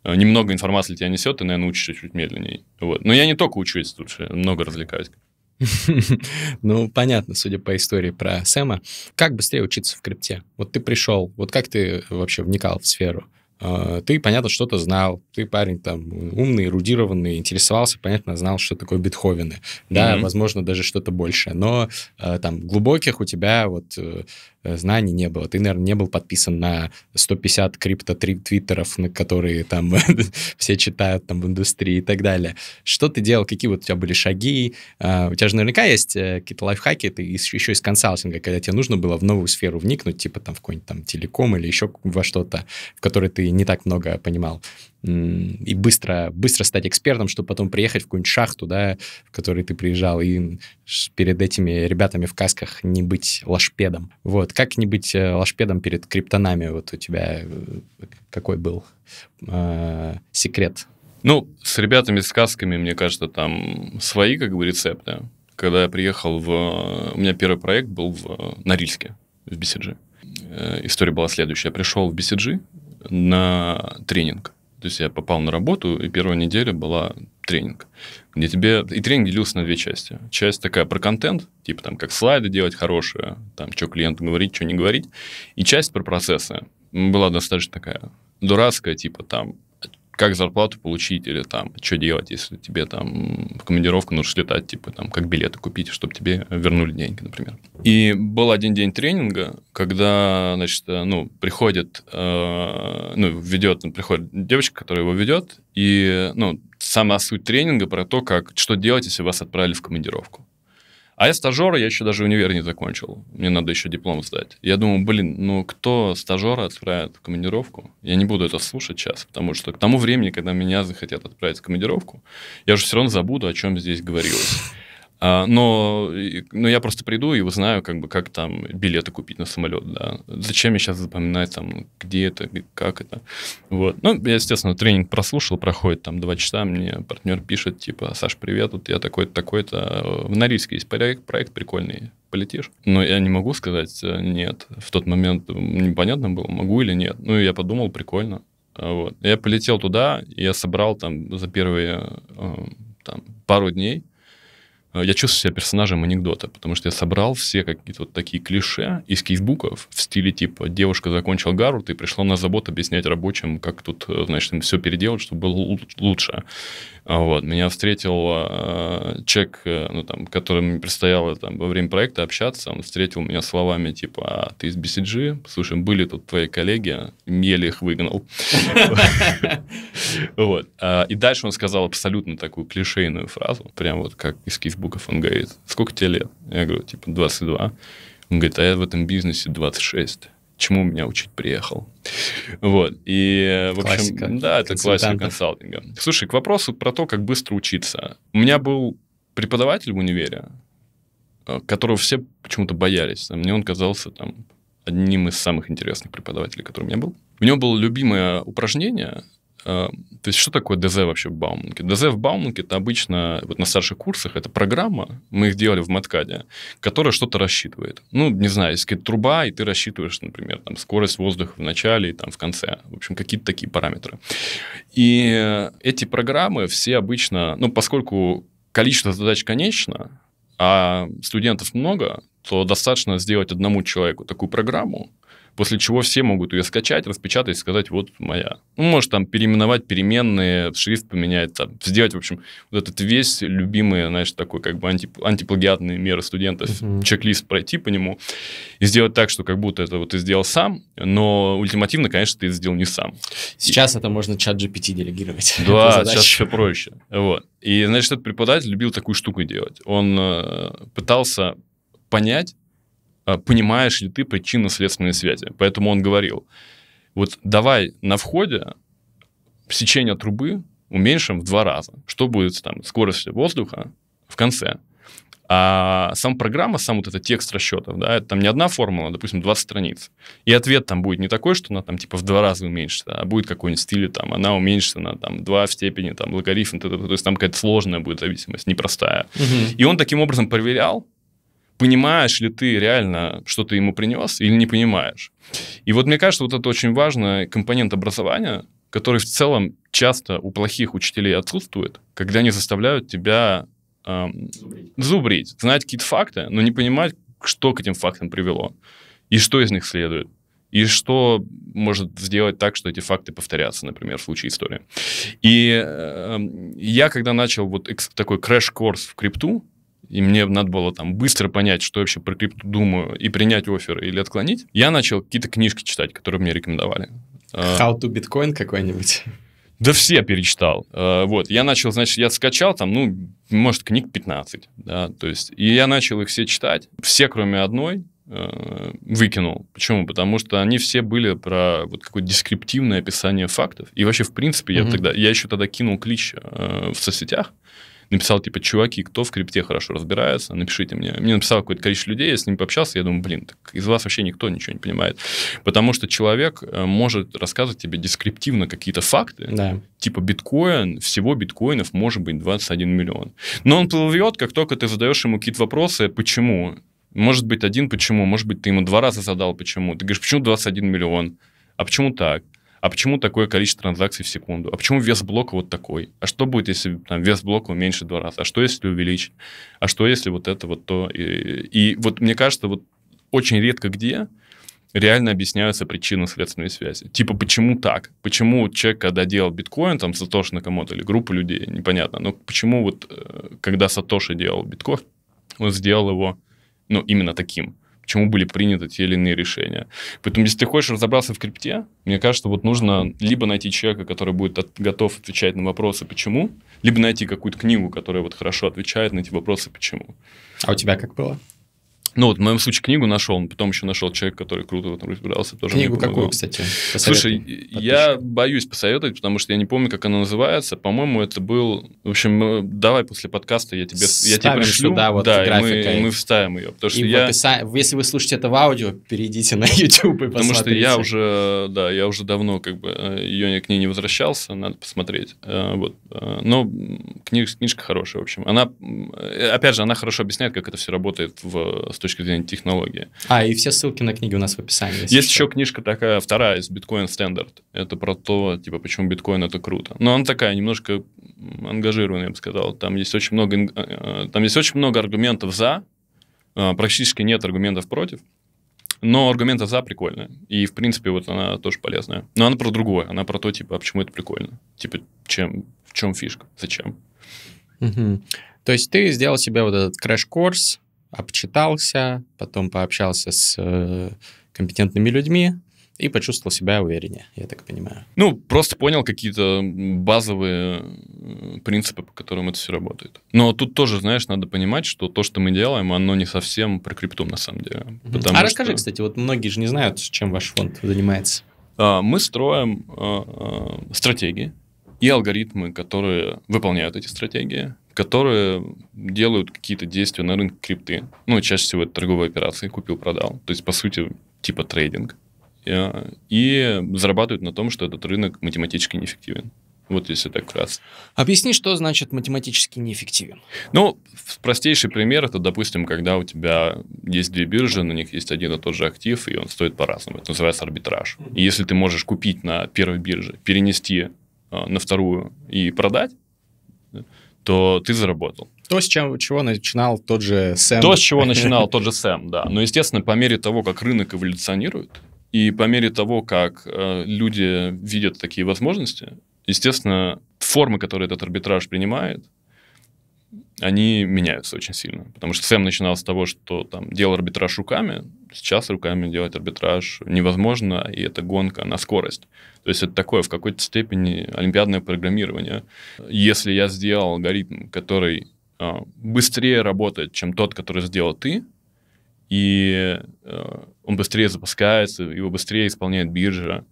Speaker 1: немного информации тебя несет, ты, наверное, учишься чуть медленнее. Вот. Но я не только учусь, тут же много развлекаюсь.
Speaker 2: Ну, понятно, судя по истории про Сэма. Как быстрее учиться в крипте? Вот ты пришел, вот как ты вообще вникал в сферу? А, ты, понятно, что-то знал. Ты парень там умный, эрудированный, интересовался, понятно, знал, что такое Бетховены. Да, mm-hmm. возможно, даже что-то большее. Но э, там глубоких у тебя вот э, Э, знаний не было. Ты, наверное, не был подписан на 150 крипто-твиттеров, на которые там все читают там в индустрии и так далее. Что ты делал? Какие вот у тебя были шаги? А, у тебя же наверняка есть э, какие-то лайфхаки, ты еще из консалтинга, когда тебе нужно было в новую сферу вникнуть, типа там в какой-нибудь там телеком или еще во что-то, в которой ты не так много понимал и быстро, быстро стать экспертом, чтобы потом приехать в какую-нибудь шахту, да, в которой ты приезжал, и перед этими ребятами в касках не быть лошпедом. Вот, как не быть э, лошпедом перед криптонами? Вот у тебя э, какой был э, секрет?
Speaker 1: Ну, с ребятами с касками, мне кажется, там свои как бы рецепты. Когда я приехал в... У меня первый проект был в Норильске, в BCG. Э, история была следующая. Я пришел в BCG на тренинг то есть я попал на работу, и первая неделя была тренинг, где тебе... И тренинг делился на две части. Часть такая про контент, типа там как слайды делать хорошие, там что клиенту говорить, что не говорить. И часть про процессы. Была достаточно такая дурацкая, типа там как зарплату получить или там, что делать, если тебе там в командировку нужно летать, типа там, как билеты купить, чтобы тебе вернули деньги, например. И был один день тренинга, когда, значит, э, ну, приходит, э, ну, ведет, ну, приходит девочка, которая его ведет, и, ну, сама суть тренинга про то, как, что делать, если вас отправили в командировку. А я стажер, я еще даже универ не закончил. Мне надо еще диплом сдать. Я думаю, блин, ну кто стажера отправит в командировку? Я не буду это слушать сейчас, потому что к тому времени, когда меня захотят отправить в командировку, я же все равно забуду, о чем здесь говорилось. А, но, но я просто приду и узнаю, как бы, как там билеты купить на самолет, да. Зачем я сейчас запоминать, там, где это, как это. Вот. Ну, я, естественно, тренинг прослушал, проходит там два часа, мне партнер пишет, типа, Саш, привет, вот я такой-то, такой-то. В Норильске есть проект, проект прикольный, полетишь? Но я не могу сказать э, нет. В тот момент непонятно было, могу или нет. Ну, я подумал, прикольно. А, вот. Я полетел туда, я собрал там за первые э, там, пару дней Э, я чувствую себя персонажем анекдота, потому что я собрал все какие-то вот такие клише из кейсбуков в стиле типа «девушка закончила Гарвард и пришла на завод объяснять рабочим, как тут, э, значит, им все переделать, чтобы было лучше». А вот. Меня встретил э, человек, э, ну, там, которым предстояло там, во время проекта общаться, он встретил меня словами типа, а, ты из BCG? Слушай, были тут твои коллеги, еле их выгнал. Вот. А, и дальше он сказал абсолютно такую клишейную фразу, прям вот как из кейсбуков. Он говорит, сколько тебе лет? Я говорю, типа, 22. Он говорит, а я в этом бизнесе 26 чему меня учить приехал. Вот. И, в общем, классика да, это классика консалтинга. Слушай, к вопросу про то, как быстро учиться. У меня был преподаватель в универе, э, которого все почему-то боялись. А мне он казался там одним из самых интересных преподавателей, который у меня был. У него было любимое упражнение а, то есть что такое ДЗ вообще в Бауманке? ДЗ в Бауманке это обычно вот на старших курсах это программа, мы их делали в Маткаде, которая что-то рассчитывает. Ну, не знаю, если труба, и ты рассчитываешь, например, там, скорость воздуха в начале и там в конце. В общем, какие-то такие параметры. И эти программы все обычно, ну, поскольку количество задач конечно, а студентов много, то достаточно сделать одному человеку такую программу, после чего все могут ее скачать, распечатать и сказать, вот моя. Ну, можешь там переименовать переменные, шрифт поменять, там, сделать, в общем, вот этот весь любимый, знаешь, такой как бы анти, антиплагиатные меры студентов, uh-huh. чек-лист пройти по нему и сделать так, что как будто это вот ты сделал сам, но ультимативно, конечно, ты это сделал не сам. Сейчас и... это можно чат GPT делегировать. Да, сейчас еще проще. Вот. И, значит, этот преподаватель любил такую штуку делать. Он э, пытался понять, Э, понимаешь ли ты причинно-следственные связи. Поэтому он говорил, вот давай на входе сечение трубы уменьшим в два раза. Что будет там скорость воздуха в конце? А сам программа, сам вот этот текст расчетов, да, это там не одна формула, допустим, 20 страниц. И ответ там будет не такой, что она там типа в два раза уменьшится, а будет какой-нибудь стиль, там, она уменьшится на там 2 в степени, там, логарифм, то есть там какая-то сложная будет зависимость, непростая. Угу. И он таким образом проверял, понимаешь ли ты реально, что ты ему принес, или не понимаешь. И вот мне кажется, вот это очень важный компонент образования, который в целом часто у плохих учителей отсутствует, когда они заставляют тебя эм, зубрить. зубрить, знать какие-то факты, но не понимать, что к этим фактам привело, и что из них следует, и что может сделать так, что эти факты повторятся, например, в случае истории. И э, я, когда начал вот такой крэш-курс в крипту, и мне надо было там быстро понять, что вообще про крипту думаю, и принять офер или отклонить, я начал какие-то книжки читать, которые мне рекомендовали. А, How
Speaker 2: to Bitcoin какой-нибудь?
Speaker 1: Да все перечитал. А, вот, я начал, значит, я скачал там, ну, может, книг 15, да, то есть, и я начал их все читать, все, кроме одной, а, выкинул. Почему? Потому что они все были про вот какое-то дескриптивное описание фактов. И вообще, в принципе, mm-hmm. я тогда, я еще тогда кинул клич э, в соцсетях, написал, типа, чуваки, кто в крипте хорошо разбирается, напишите мне. Мне написал какое-то количество людей, я с ним пообщался, я думаю, блин, так из вас вообще никто ничего не понимает. Потому что человек э, может рассказывать тебе дескриптивно какие-то факты, да. типа биткоин, всего биткоинов может быть 21 миллион. Но он плывет, как только ты задаешь ему какие-то вопросы, почему, может быть, один почему, может быть, ты ему два раза задал почему. Ты говоришь, почему 21 миллион? А почему так? а почему такое количество транзакций в секунду, а почему вес блока вот такой, а что будет, если там, вес блока уменьшить два раза, а что если увеличить, а что если вот это вот то. И, и вот мне кажется, вот очень редко где реально объясняются причины следственной связи. Типа, почему так? Почему человек, когда делал биткоин, там, Сатоши то или группа людей, непонятно, но почему вот, э, когда Сатоши делал биткоин, он сделал его, ну, именно таким? почему были приняты те или иные решения. Поэтому, если ты хочешь разобраться в крипте, мне кажется, вот нужно либо найти человека, который будет от, готов отвечать на вопросы «почему», либо найти какую-то книгу, которая вот хорошо отвечает на эти вопросы «почему».
Speaker 2: А у тебя как было?
Speaker 1: Ну вот, в моем случае книгу нашел, потом еще нашел человек который круто в этом разбирался. Тоже книгу какую, кстати? Слушай, подписчик. я боюсь посоветовать, потому что я не помню, как она называется. По-моему, это был... В общем, э, давай после подкаста я тебе, я тебе пришлю. Сюда вот да, и мы, и мы вставим ее. Потому что и я... описа...
Speaker 2: Если вы слушаете это в аудио, перейдите на YouTube и посмотрите. Потому что я
Speaker 1: уже, да, я уже давно как бы э, ее к ней не возвращался, надо посмотреть. Э, вот. Но книжка,
Speaker 2: книжка хорошая,
Speaker 1: в общем. Она, опять же, она хорошо объясняет, как это все работает в точки зрения технологии.
Speaker 2: А, и все ссылки на книги у нас в описании. Есть
Speaker 1: что. еще книжка такая, вторая из Bitcoin Standard. Это про то, типа, почему биткоин это круто. Но она такая, немножко ангажированная, я бы сказал. Там есть очень много, э, э, там есть очень много аргументов за, э, практически нет аргументов против. Но аргументов за прикольные. И, в принципе, вот она тоже полезная. Но она про другое. Она про то, типа, а почему это прикольно? Типа,
Speaker 2: чем, в чем фишка? Зачем? Угу. То есть ты сделал себе вот этот краш-курс, обчитался, потом пообщался с э, компетентными людьми, и почувствовал себя увереннее, я так понимаю.
Speaker 1: Ну, просто понял какие-то базовые э, принципы, по которым это все работает. Но тут тоже, знаешь, надо понимать, что то, что мы делаем, оно не совсем про крипту на самом деле. mm А что... расскажи,
Speaker 2: кстати, вот многие же не знают, чем ваш фонд занимается. А, мы строим э, стратегии и
Speaker 1: алгоритмы, которые выполняют эти стратегии которые делают какие-то действия на рынке крипты. Ну, чаще всего это торговые операции, купил-продал. То есть, по сути, типа трейдинг. Э, и зарабатывают на том, что этот рынок математически неэффективен. Вот если так вкратце.
Speaker 2: Объясни, что значит математически неэффективен.
Speaker 1: Ну, простейший пример это, допустим, когда у тебя есть две биржи, на них есть один и тот же актив, и он стоит по-разному. Это называется арбитраж. И если ты можешь купить на первой бирже, перенести э, на вторую и продать, то ты заработал.
Speaker 2: То, с чем, чего начинал тот же Сэм. То, с чего начинал
Speaker 1: тот же Сэм, да. Но, естественно, по мере того, как рынок эволюционирует, и по мере того, как э, люди видят такие возможности, естественно, формы, которые этот арбитраж принимает, они меняются очень сильно. Потому что Сэм начинал с того, что там делал арбитраж руками, сейчас руками делать арбитраж невозможно, и это гонка на скорость. То есть это такое в какой-то степени олимпиадное программирование. Если я сделал алгоритм, который э, быстрее работает, чем тот, который сделал ты, и э, он быстрее запускается, его быстрее исполняет биржа,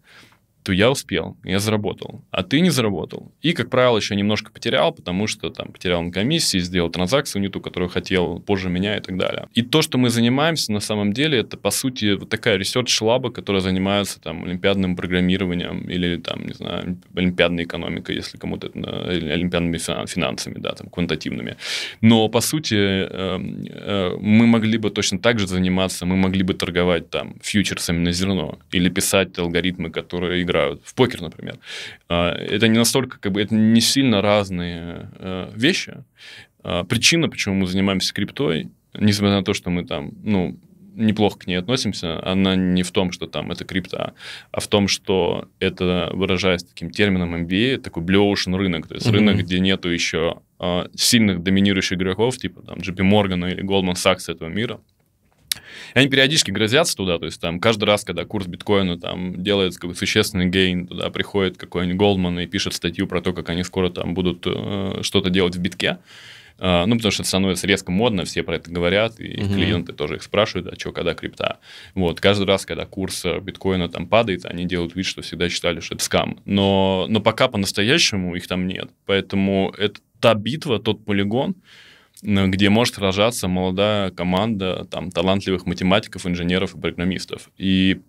Speaker 1: то я успел, я заработал, а ты не заработал. И, как правило, еще немножко потерял, потому что там потерял на комиссии, сделал транзакцию не ту, которую хотел, позже меня и так далее. И то, что мы занимаемся, на самом деле, это, по сути, вот такая ресерч-лаба, которая занимается там олимпиадным программированием или там, не знаю, олимпиадной экономикой, если кому-то это, или олимпиадными финансами, да, там, квантативными. Но, по сути, эм, э, мы могли бы точно так же заниматься, мы могли бы торговать там фьючерсами на зерно или писать алгоритмы, которые играют, в покер, например. А, это не настолько, как бы, это не сильно разные э, вещи. А, причина, почему мы занимаемся криптой, несмотря на то, что мы там, ну, неплохо к ней относимся, она не в том, что там это крипта, а в том, что это, выражаясь таким термином MBA, такой blue ocean рынок, то есть mm-hmm. рынок, где нету еще а, сильных доминирующих игроков, типа там JP Morgan или Goldman Sachs этого мира, и они периодически грозятся туда, то есть там каждый раз, когда курс биткоина там делает какой-то существенный гейн, туда приходит какой-нибудь Голдман и пишет статью про то, как они скоро там будут э, что-то делать в битке. Э, ну, потому что это становится резко модно, все про это говорят, и угу. клиенты тоже их спрашивают, а что, когда крипта. Вот, каждый раз, когда курс биткоина там падает, они делают вид, что всегда считали, что это скам. Но, но пока по-настоящему их там нет. Поэтому это та битва, тот полигон, где может рожаться молодая команда там, талантливых математиков, инженеров и программистов. И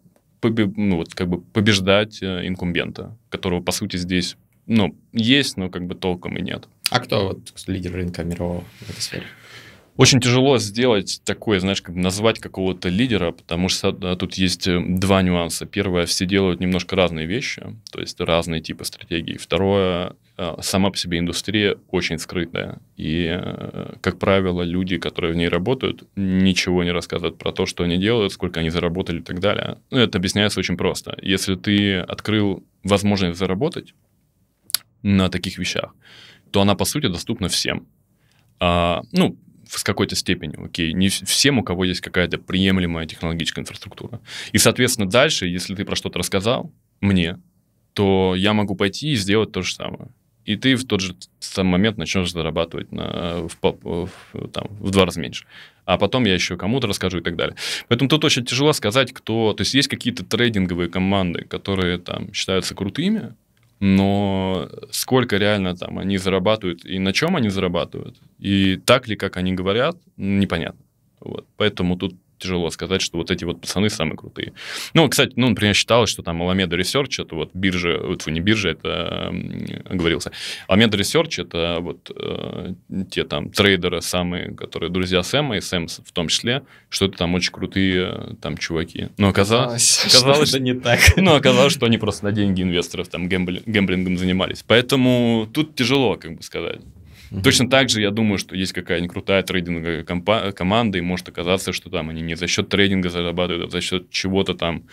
Speaker 1: ну, вот, как бы побеждать э, инкумбента, которого, по сути, здесь ну, есть, но как бы толком и нет. А кто вот лидер рынка мирового в этой сфере? Очень тяжело сделать такое, знаешь, как назвать какого-то лидера, потому что тут есть э, два нюанса. Первое, все делают немножко разные вещи, то есть разные типы стратегий. Второе, э, сама по себе индустрия очень скрытая. И, э, как правило, люди, которые в ней работают, ничего не рассказывают про то, что они делают, сколько они заработали и так далее. Ну, это объясняется очень просто. Если ты открыл возможность заработать на таких вещах, то она, по сути, доступна всем. А, ну, с какой-то степени, окей, не всем, у кого есть какая-то приемлемая технологическая инфраструктура. И, соответственно, дальше, если ты про что-то рассказал мне, то я могу пойти и сделать то же самое. И ты в тот же сам момент начнешь зарабатывать на, э, в, э, в, э, там, в два раза меньше. А потом я еще кому-то расскажу и так далее. Поэтому тут очень тяжело сказать, кто... То есть есть какие-то трейдинговые команды, которые там считаются крутыми, но сколько реально там они зарабатывают и на чем они зарабатывают, и так ли, как они говорят, непонятно. Вот. Поэтому тут тяжело сказать, что вот эти вот пацаны самые крутые. Ну, кстати, ну, например, считалось, что там Alameda Research, это вот биржа, вот, э, не биржа, это говорился, Alameda Research, это вот э, те там трейдеры самые, которые друзья Сэма и Сэм в том числе, что это там очень крутые э, там чуваки. Но а, оказалось, оказалось что не так. Ну, оказалось, что они просто на деньги инвесторов там гэмблингом занимались. Поэтому тут тяжело, как бы сказать. Mm-hmm. Точно так же, я думаю, что есть какая-нибудь крутая трейдинговая э, компа- э, команда, и может оказаться, что там они не за счет трейдинга зарабатывают, а за счет чего-то там.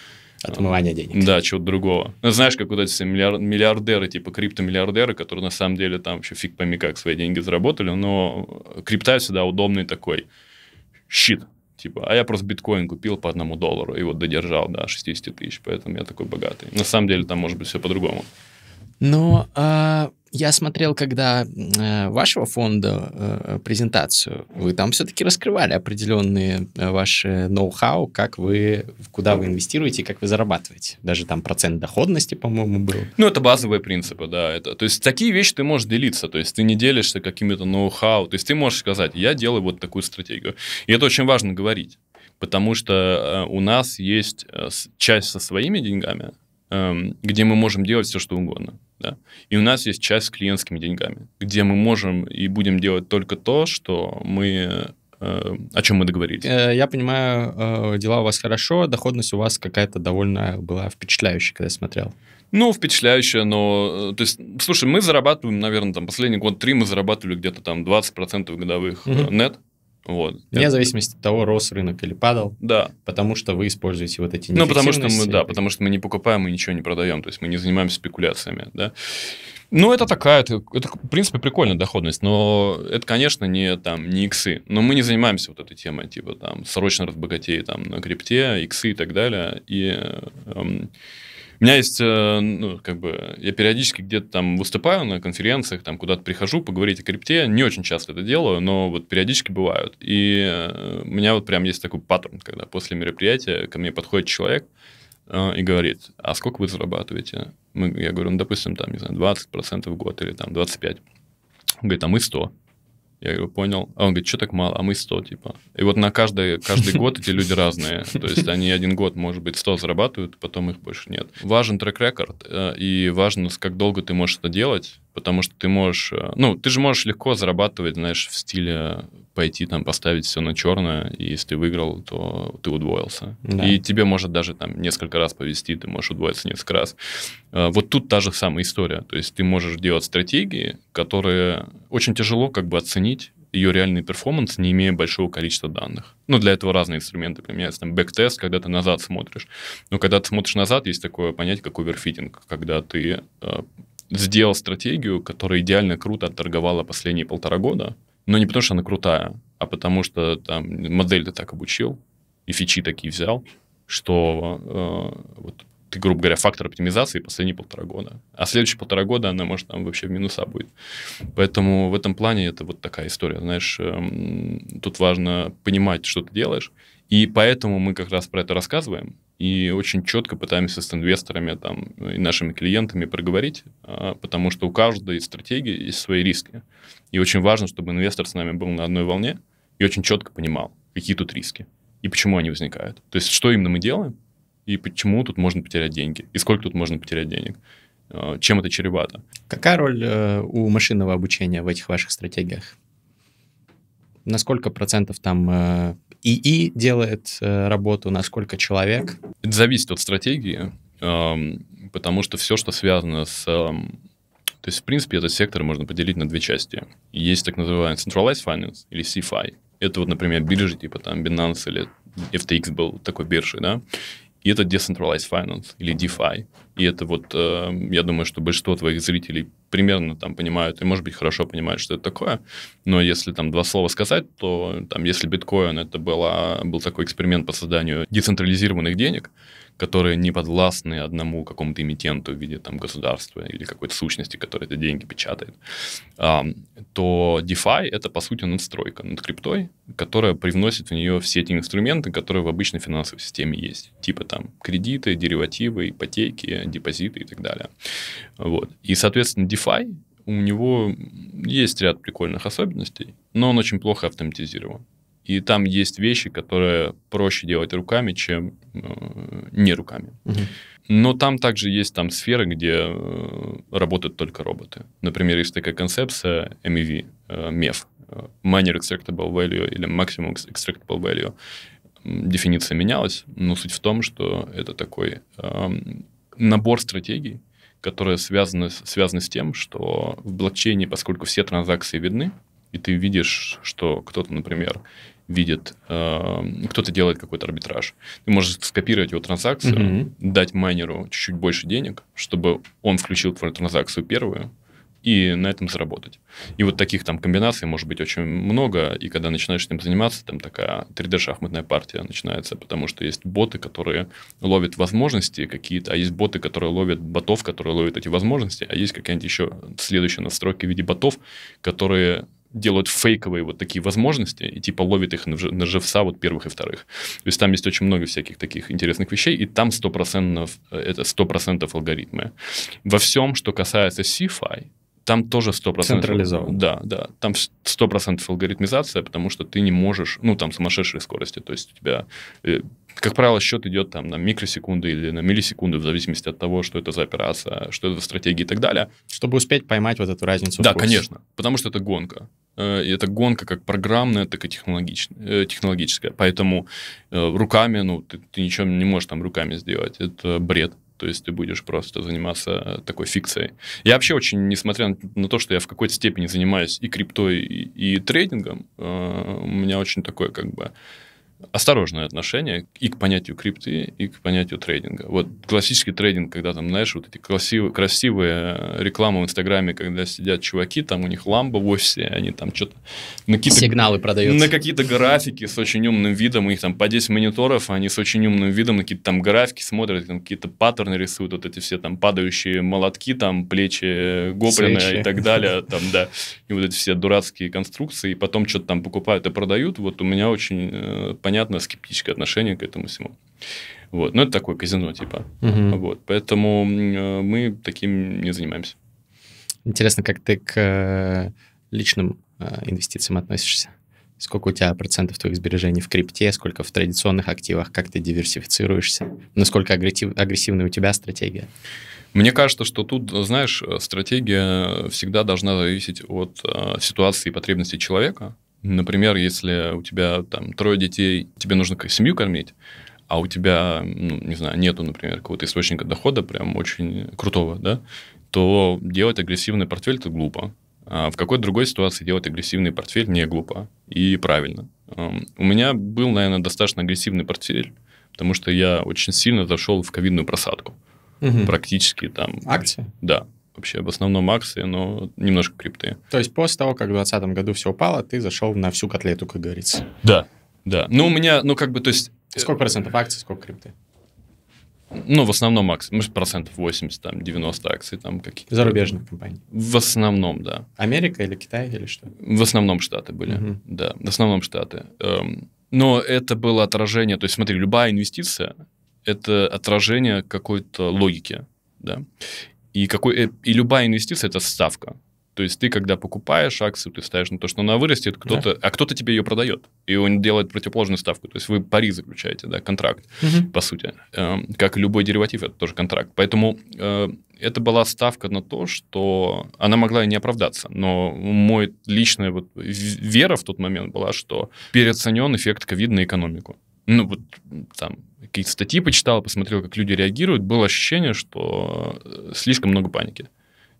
Speaker 1: Э,
Speaker 2: Отмывания денег.
Speaker 1: Да, чего-то другого. Ну, знаешь, как вот эти все миллиардеры, типа криптомиллиардеры, которые на самом деле там вообще фиг пойми как свои деньги заработали, но крипта всегда удобный такой щит, типа, а я просто биткоин купил по одному доллару и вот додержал до да, 60 тысяч, поэтому я такой богатый. На самом деле там может быть все по-другому.
Speaker 2: Но э, я смотрел, когда э, вашего фонда э, презентацию, вы там все-таки раскрывали определенные э, ваши ноу-хау, как вы, куда вы инвестируете, как вы зарабатываете. Даже там процент доходности, по-моему, был.
Speaker 1: Ну, это базовые принципы, да. Это, то есть, такие вещи ты можешь делиться, то есть, ты не делишься какими-то ноу-хау, то есть, ты можешь сказать, я делаю вот такую стратегию. И это очень важно говорить, потому что э, у нас есть э, часть со своими деньгами, Эм, где мы можем делать все, что угодно. Да. И у нас есть часть с клиентскими деньгами, где мы можем и будем делать только то, что мы э, о чем мы договорились.
Speaker 2: Э, я понимаю, э, дела у вас хорошо, доходность у вас какая-то довольно была впечатляющая, когда я смотрел.
Speaker 1: Ну, впечатляющая, но... То есть, слушай, мы зарабатываем, наверное, там последний год-три мы зарабатывали где-то там 20% годовых угу. нет. Вот. Вне
Speaker 2: зависимости от того, рос рынок или падал.
Speaker 1: Да. Потому что вы используете вот эти Ну, потому что мы, да, потому что мы не покупаем и ничего не продаем. То есть мы не занимаемся спекуляциями, да. Ну, это такая, это, это, в принципе, прикольная доходность, но это, конечно, не, там, не иксы. Но мы не занимаемся вот этой темой, типа, там, срочно разбогатей, там, на крипте, иксы и так далее. И эм, у меня есть, э, ну, как бы, я периодически где-то там выступаю на конференциях, там куда-то прихожу поговорить о крипте. Не очень часто это делаю, но вот периодически бывают. И э, у меня вот прям есть такой паттерн, когда после мероприятия ко мне подходит человек э, и говорит, а сколько вы зарабатываете? Мы, я говорю, ну, допустим, там, не знаю, 20% в год или там 25%. Он говорит, а мы 100%. Я его понял. А он говорит, что так мало? А мы 100, типа. И вот на каждый, каждый год эти люди разные. То есть они один год, может быть, 100 зарабатывают, потом их больше нет. Важен трек-рекорд, э, и важно, как долго ты можешь это делать, потому что ты можешь, э, ну, ты же можешь легко зарабатывать, знаешь, в стиле пойти там поставить все на черное, и если ты выиграл, то ты удвоился. Да. И тебе может даже там несколько раз повести, ты можешь удвоиться несколько раз. Э, вот тут та же самая история, то есть ты можешь делать стратегии, которые очень тяжело как бы оценить, ее реальный перформанс, не имея большого количества данных. Ну, для этого разные инструменты применяются. Там бэктест, когда ты назад смотришь. Но когда ты смотришь назад, есть такое понятие, как оверфитинг, когда ты э, сделал стратегию, которая идеально круто отторговала последние полтора года, но не потому, что она крутая, а потому что там модель ты так обучил, и фичи такие взял, что э, вот, ты, грубо говоря, фактор оптимизации последние полтора года. А следующие полтора года она, может, там вообще в минуса будет. Поэтому в этом плане это вот такая история. Знаешь, э, тут важно понимать, что ты делаешь. И поэтому мы как раз про это рассказываем, и очень четко пытаемся с инвесторами там, и нашими клиентами проговорить, а, потому что у каждой стратегии есть свои риски. И очень важно, чтобы инвестор с нами был на одной волне и очень четко понимал, какие тут риски и почему они возникают. То есть, что именно мы делаем, и почему тут можно потерять деньги, и сколько тут можно потерять денег, а, чем это чревато.
Speaker 2: Какая роль э, у машинного обучения в этих ваших стратегиях? на сколько процентов там э, ИИ делает э, работу, на сколько человек?
Speaker 1: Это зависит от стратегии, эм, потому что все, что связано с... Эм, то есть, в принципе, этот сектор можно поделить на две части. Есть так называемый Centralized Finance или CFI. Это вот, например, биржи типа там Binance или FTX был такой биржей, да? И это Decentralized Finance или DeFi. И это вот, э, я думаю, что большинство твоих зрителей примерно там понимают и, может быть, хорошо понимают, что это такое. Но если там два слова сказать, то там, если биткоин это была, был такой эксперимент по созданию децентрализированных денег, которые не подвластны одному какому-то эмитенту в виде там, государства или какой-то сущности, которая эти деньги печатает, то DeFi — это, по сути, надстройка над криптой, которая привносит в нее все эти инструменты, которые в обычной финансовой системе есть. Типа там кредиты, деривативы, ипотеки, депозиты и так далее. Вот. И, соответственно, DeFi у него есть ряд прикольных особенностей, но он очень плохо автоматизирован. И там есть вещи, которые проще делать руками, чем э, не руками. Угу. Но там также есть там сферы, где э, работают только роботы. Например, есть такая концепция MEV, э, MEV, э, Minor Extractable Value или Maximum Extractable Value. Дефиниция менялась, но суть в том, что это такой э, набор стратегий, которые связаны, связаны с тем, что в блокчейне, поскольку все транзакции видны, и ты видишь, что кто-то, например, видит, э, кто-то делает какой-то арбитраж. Ты можешь скопировать его транзакцию, mm-hmm. дать майнеру чуть-чуть больше денег, чтобы он включил твою транзакцию первую, и на этом заработать. И вот таких там комбинаций может быть очень много, и когда начинаешь этим заниматься, там такая 3D-шахматная партия начинается, потому что есть боты, которые ловят возможности какие-то, а есть боты, которые ловят ботов, которые ловят эти возможности, а есть какие-нибудь еще следующие настройки в виде ботов, которые делают фейковые вот такие возможности и типа ловит их на, живца вот первых и вторых. То есть там есть очень много всяких таких интересных вещей, и там 100% э, это 100% алгоритмы. Во всем, что касается CFI, там тоже 100%... Централизован. Да, да. Там 100% алгоритмизация, потому что ты не можешь... Ну, там сумасшедшие скорости. То есть у тебя... Э, как правило, счет идет там на микросекунды или на миллисекунды, в зависимости от того, что это за операция, что это за стратегия и так далее. Чтобы успеть поймать вот эту разницу. Да, конечно. Потому что это гонка. Э, и это гонка как программная, так и э, технологическая. Поэтому руками, ну, ты, ты ничего не можешь там руками сделать. Это бред. То есть ты будешь просто заниматься э, такой фикцией. Я вообще очень, несмотря на то, что я в какой-то степени занимаюсь и криптой, и, и трейдингом, э, у меня очень такое как бы осторожное отношение и к понятию крипты, и к понятию трейдинга. Вот классический трейдинг, когда там, знаешь, вот эти красивые, красивые э, рекламы в Инстаграме, когда сидят чуваки, там у них ламба в офисе, они там что-то... На какие-то, Сигналы продают. На какие-то графики с очень умным видом, у них там по 10 мониторов, а они с очень умным видом на какие-то там графики смотрят, там какие-то паттерны рисуют, вот эти все там падающие молотки, там плечи э, гоблина Свечи. и так далее, там, да. И вот эти все дурацкие конструкции, и потом что-то там покупают и продают. Вот у меня очень э, понятно, скептическое отношение к этому всему. Вот. Но ну, это такое казино, типа. Угу. Вот. Поэтому э, мы таким не занимаемся.
Speaker 2: Интересно, как ты к э, личным э, инвестициям относишься? Сколько у тебя процентов твоих сбережений в крипте, сколько в традиционных активах, как ты диверсифицируешься? Насколько агрессив, агрессивная у тебя стратегия?
Speaker 1: Мне кажется, что тут, знаешь, стратегия всегда должна зависеть от э, ситуации и потребностей человека. Например, если у тебя там трое детей, тебе нужно семью кормить, а у тебя, ну, не знаю, нету, например, какого-то источника дохода прям очень крутого, да, то делать агрессивный портфель – это глупо. А в какой-то другой ситуации делать агрессивный портфель не глупо и правильно. У меня был, наверное, достаточно агрессивный портфель, потому что я очень сильно зашел в ковидную просадку. Угу.
Speaker 2: Практически там... Акции? Да, вообще в основном акции, но немножко крипты. То есть после того, как в 2020 году все упало, ты зашел на всю котлету, как говорится. Да, да.
Speaker 1: Ну, у меня, ну, как бы, то есть... Э, сколько процентов акций, сколько крипты? Ну, в основном акции, может, процентов 80, там, 90 акций, там какие-то. Зарубежных компаний.
Speaker 2: В основном, да. Америка или Китай или что? В
Speaker 1: основном Штаты были, угу. да, в основном Штаты. Эм, но это было отражение, то есть, смотри, любая инвестиция – это отражение какой-то логики, да. И, какой, э, и любая инвестиция – это ставка. То есть ты, когда покупаешь акцию, ты ставишь на то, что она вырастет, кто-то, да. а кто-то тебе ее продает, и он делает противоположную ставку. То есть вы пари заключаете, да, контракт, угу. по сути. Э, как любой дериватив, это тоже контракт. Поэтому э, это была ставка на то, что она могла и не оправдаться. Но мой личная вот вера в тот момент была, что переоценен эффект ковид на экономику. Ну, вот там какие-то статьи почитал, посмотрел, как люди реагируют, было ощущение, что э, слишком много паники.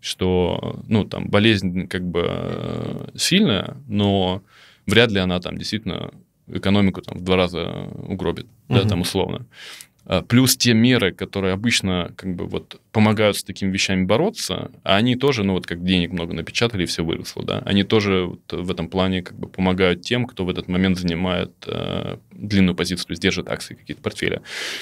Speaker 1: Что, ну, там, болезнь как бы э, сильная, но вряд ли она там действительно экономику там в два раза угробит, угу. да, там условно. А, плюс те меры, которые обычно как бы вот помогают с такими вещами бороться, а они тоже, ну вот как денег много напечатали все выросло, да, они тоже вот в этом плане как бы помогают тем, кто в этот момент занимает э, длинную позицию, сдержит акции какие-то портфеля.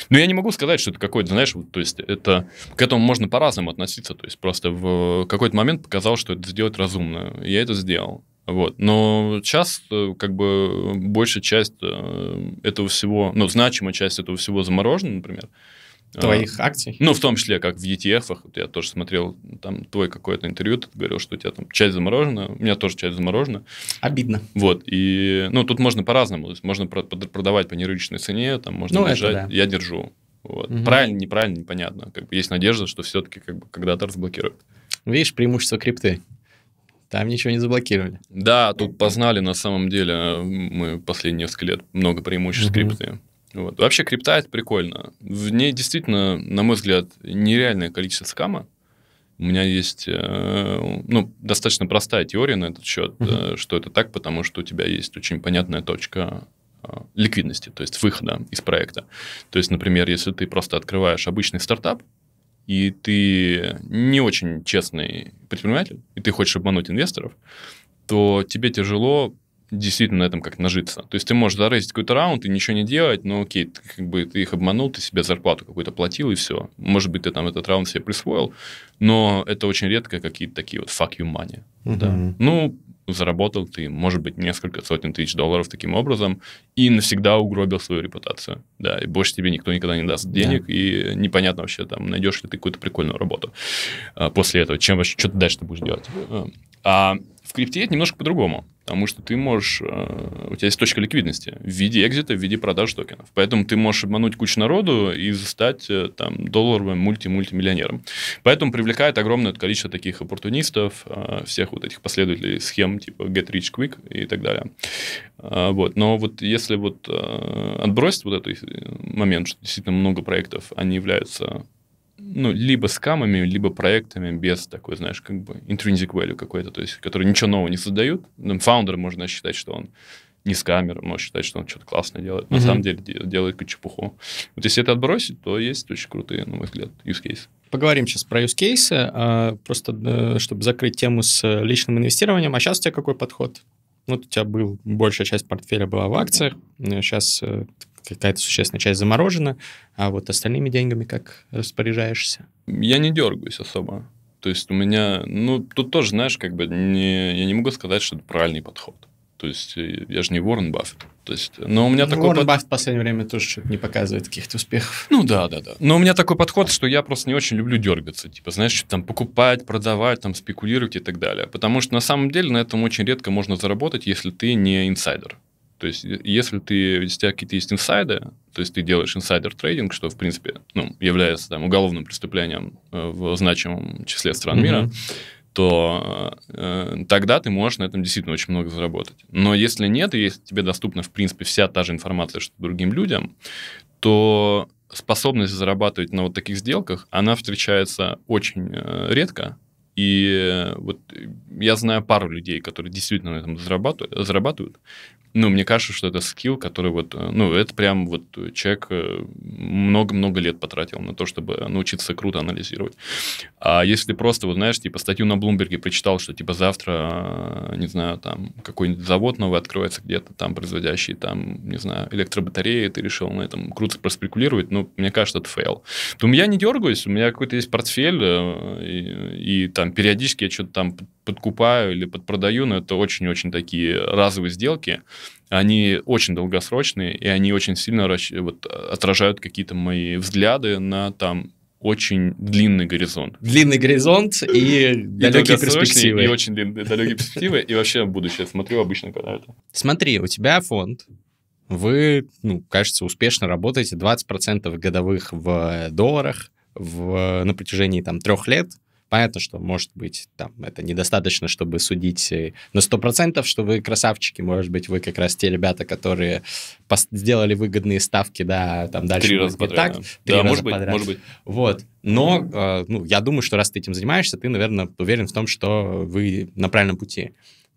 Speaker 1: Но я не могу сказать, что это какой-то, знаешь, вот, то есть это к этому можно по-разному относиться, то есть просто в какой-то момент показал, что это сделать разумно, я это сделал. Вот. Но сейчас э, как бы большая часть э, этого всего, ну, значимая часть этого всего заморожена, например. А, Твоих акций? Ну, в том числе, как в ETF. Вот я тоже смотрел там твой какое-то интервью, ты говорил, что у тебя там часть заморожена, у меня тоже часть заморожена. Обидно. Вот, и, ну, тут можно по-разному, можно продавать по нерыночной цене, там можно ну, держать, это да. я держу. Вот. Угу. Правильно, неправильно, непонятно. Как бы есть надежда, что все-таки как бы когда-то разблокируют.
Speaker 2: Видишь, преимущество крипты. Там ничего не заблокировали.
Speaker 1: Да, тут познали на самом деле мы последние несколько лет много преимуществ угу. крипты. Вот. Вообще крипта это прикольно. В ней действительно, на мой взгляд, нереальное количество скама. У меня есть э, ну, достаточно простая теория на этот счет, угу. что это так, потому что у тебя есть очень понятная точка э, ликвидности, то есть выхода из проекта. То есть, например, если ты просто открываешь обычный стартап, и ты не очень честный предприниматель, и ты хочешь обмануть инвесторов, то тебе тяжело действительно на этом как нажиться. То есть ты можешь зарейзить какой-то раунд и ничего не делать, но окей, ты, как бы, ты их обманул, ты себе зарплату какую-то платил и все. Может быть, ты там этот раунд себе присвоил, но это очень редко какие-то такие вот fuck you money.
Speaker 2: Угу. Да. Ну,
Speaker 1: заработал ты, может быть, несколько сотен тысяч долларов таким образом и навсегда угробил свою репутацию. Да, и больше тебе никто никогда не даст денег, да. и непонятно вообще, там, найдешь ли ты какую-то прикольную работу а, после этого, чем вообще, что ты дальше будешь делать. А скрипте это немножко по-другому, потому что ты можешь, э, у тебя есть точка ликвидности в виде экзита, в виде продаж токенов. Поэтому ты можешь обмануть кучу народу и стать э, там долларовым мульти-мультимиллионером. Поэтому привлекает огромное количество таких оппортунистов, э, всех вот этих последователей схем типа Get Rich Quick и так далее. Вот. Но вот если вот отбросить вот этот момент, что действительно много проектов, они являются ну, либо скамами, либо проектами без такой, знаешь, как бы intrinsic value какой-то, то есть, которые ничего нового не создают. Ну, фаундер можно считать, что он не скамер, можно считать, что он что-то классное делает. На mm-hmm. самом деле делает какую чепуху. Вот если это отбросить, то есть очень крутые, на мой взгляд, use case.
Speaker 2: Поговорим сейчас про use кейсы, а, просто э, чтобы закрыть тему с э, личным инвестированием. А сейчас у тебя какой подход? вот у тебя был, большая часть портфеля была в акциях, сейчас э, какая-то существенная часть заморожена, а вот остальными деньгами как распоряжаешься?
Speaker 1: Я не дергаюсь особо. То есть у меня, ну, тут тоже, знаешь, как бы не, я не могу сказать, что это правильный подход. То есть э, я же не Уоррен Баффет. То есть, но у меня ну, такой Уоррен под... Баффет
Speaker 2: в последнее время тоже что-то не показывает каких-то успехов. Ну да, да, да. Но у меня такой подход, что
Speaker 1: я просто не очень люблю дергаться. Типа, знаешь, что там покупать, продавать, там спекулировать и так далее. Потому что на самом деле на этом очень редко можно заработать, если ты не инсайдер. То есть, если ты, у тебя какие-то есть инсайды, то есть ты делаешь инсайдер трейдинг, что, в принципе, ну, является там уголовным преступлением э, в значимом числе стран mm-hmm. мира, то э, э, тогда ты можешь на этом действительно очень много заработать. Но если нет, и если тебе доступна, в принципе, вся та же информация, что другим людям, то способность зарабатывать на вот таких сделках, она встречается очень э, редко. И э, вот я знаю пару людей, которые действительно на этом зарабатывают, зарабатывают ну, мне кажется, что это скилл, который вот, э, ну, это прям вот человек э, много-много лет потратил на то, чтобы научиться круто анализировать. А если просто, вот знаешь, типа статью на Блумберге прочитал, что типа завтра, э, не знаю, там какой-нибудь завод новый откроется где-то, там производящий, там, не знаю, электробатареи, ты решил на этом круто проспекулировать, ну, мне кажется, это фейл. То у меня не дергаюсь, у меня какой-то есть портфель, и, и там периодически я что-то там подкупаю или подпродаю, но это очень-очень такие разовые сделки. Они очень долгосрочные, и они очень сильно вот, отражают какие-то мои взгляды на там очень длинный горизонт.
Speaker 2: Длинный горизонт и далекие и перспективы. И очень длинные, далекие перспективы, и вообще будущее. Смотрю обычно когда это. Смотри, у тебя фонд, вы, ну, кажется, успешно работаете 20% годовых в долларах в, на протяжении там трех лет – Понятно, что, может быть, там это недостаточно, чтобы судить э, на 100%, что вы красавчики, может быть, вы как раз те ребята, которые сделали выгодные ставки, да, там дальше три раза подряд. Так, да. три да, раза может подряд. быть, может быть. Вот. Но э, ну, я думаю, что раз ты этим занимаешься, ты, наверное, уверен в том, что вы на правильном пути.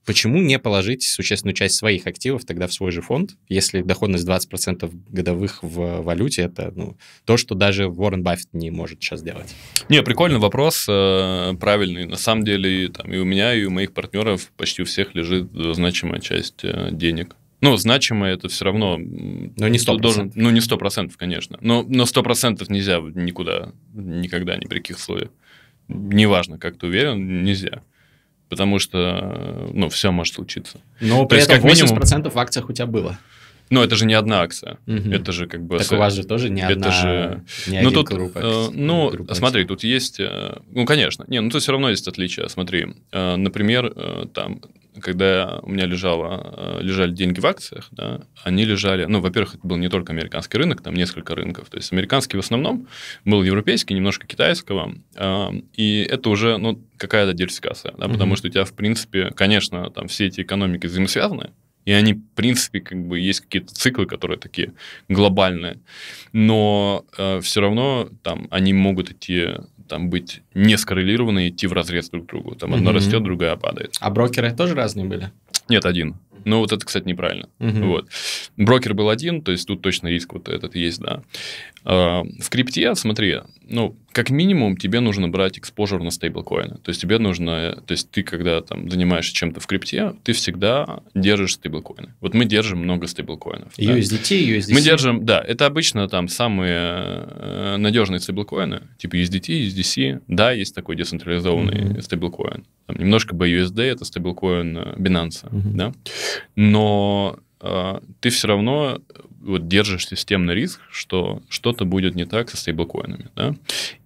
Speaker 2: Почему не положить существенную часть своих активов тогда в свой же фонд, если доходность 20% годовых в валюте, это ну, то, что даже Уоррен Баффет не может сейчас делать?
Speaker 1: Не, прикольный вопрос, э, правильный. На самом деле там, и у меня, и у моих партнеров почти у всех лежит значимая часть э, денег. Ну, значимо это все равно... Но не 100%. Должен, ну, не 100%, конечно. Но, но 100% нельзя никуда, никогда, ни при каких условиях. Неважно, как ты уверен, нельзя потому что, э, ну, все может случиться. Но при То этом есть, как 80%
Speaker 2: минимум... в акциях у тебя было.
Speaker 1: Но ну, это же не одна акция. Угу. Это же как бы... Так у вас же тоже не это одна... Же... Не ну, тут, группа, э, акций. ну группа смотри, тут есть... Э, ну, конечно. Не, ну тут все равно есть отличия. Смотри, э, например, там, когда у меня лежало, лежали деньги в акциях, да, они лежали... Ну, во-первых, это был не только американский рынок, там несколько рынков. То есть американский в основном, был европейский, немножко китайского. и это уже, ну, какая-то диверсификация, да, угу. потому что у тебя, в принципе, конечно, там все эти экономики взаимосвязаны, и они, в принципе, как бы есть какие-то циклы, которые такие глобальные. Но э, все равно там они могут идти, там быть не скоррелированы, идти в разрез друг к другу. Там mm-hmm. одна растет, другая падает. А брокеры
Speaker 2: тоже разные были?
Speaker 1: Нет, один. Ну, вот это, кстати, неправильно. Угу. Вот. Брокер был один, то есть тут точно риск вот этот есть, да. А, в крипте, смотри, ну, как минимум тебе нужно брать экспожер на стейблкоины. То есть тебе нужно, то есть ты, когда там занимаешься чем-то в крипте, ты всегда держишь стейблкоины. Вот мы держим много стейблкоинов. USDT, да. USDC. Мы держим, да, это обычно там самые э, надежные стейблкоины, типа USDT, USDC. Да, есть такой децентрализованный mm-hmm. стейблкоин. Там немножко BUSD, это стейблкоин э, Binance, mm-hmm. да. Но э, ты все равно вот держишь системный риск, что что-то будет не так со стейблкоинами. Да?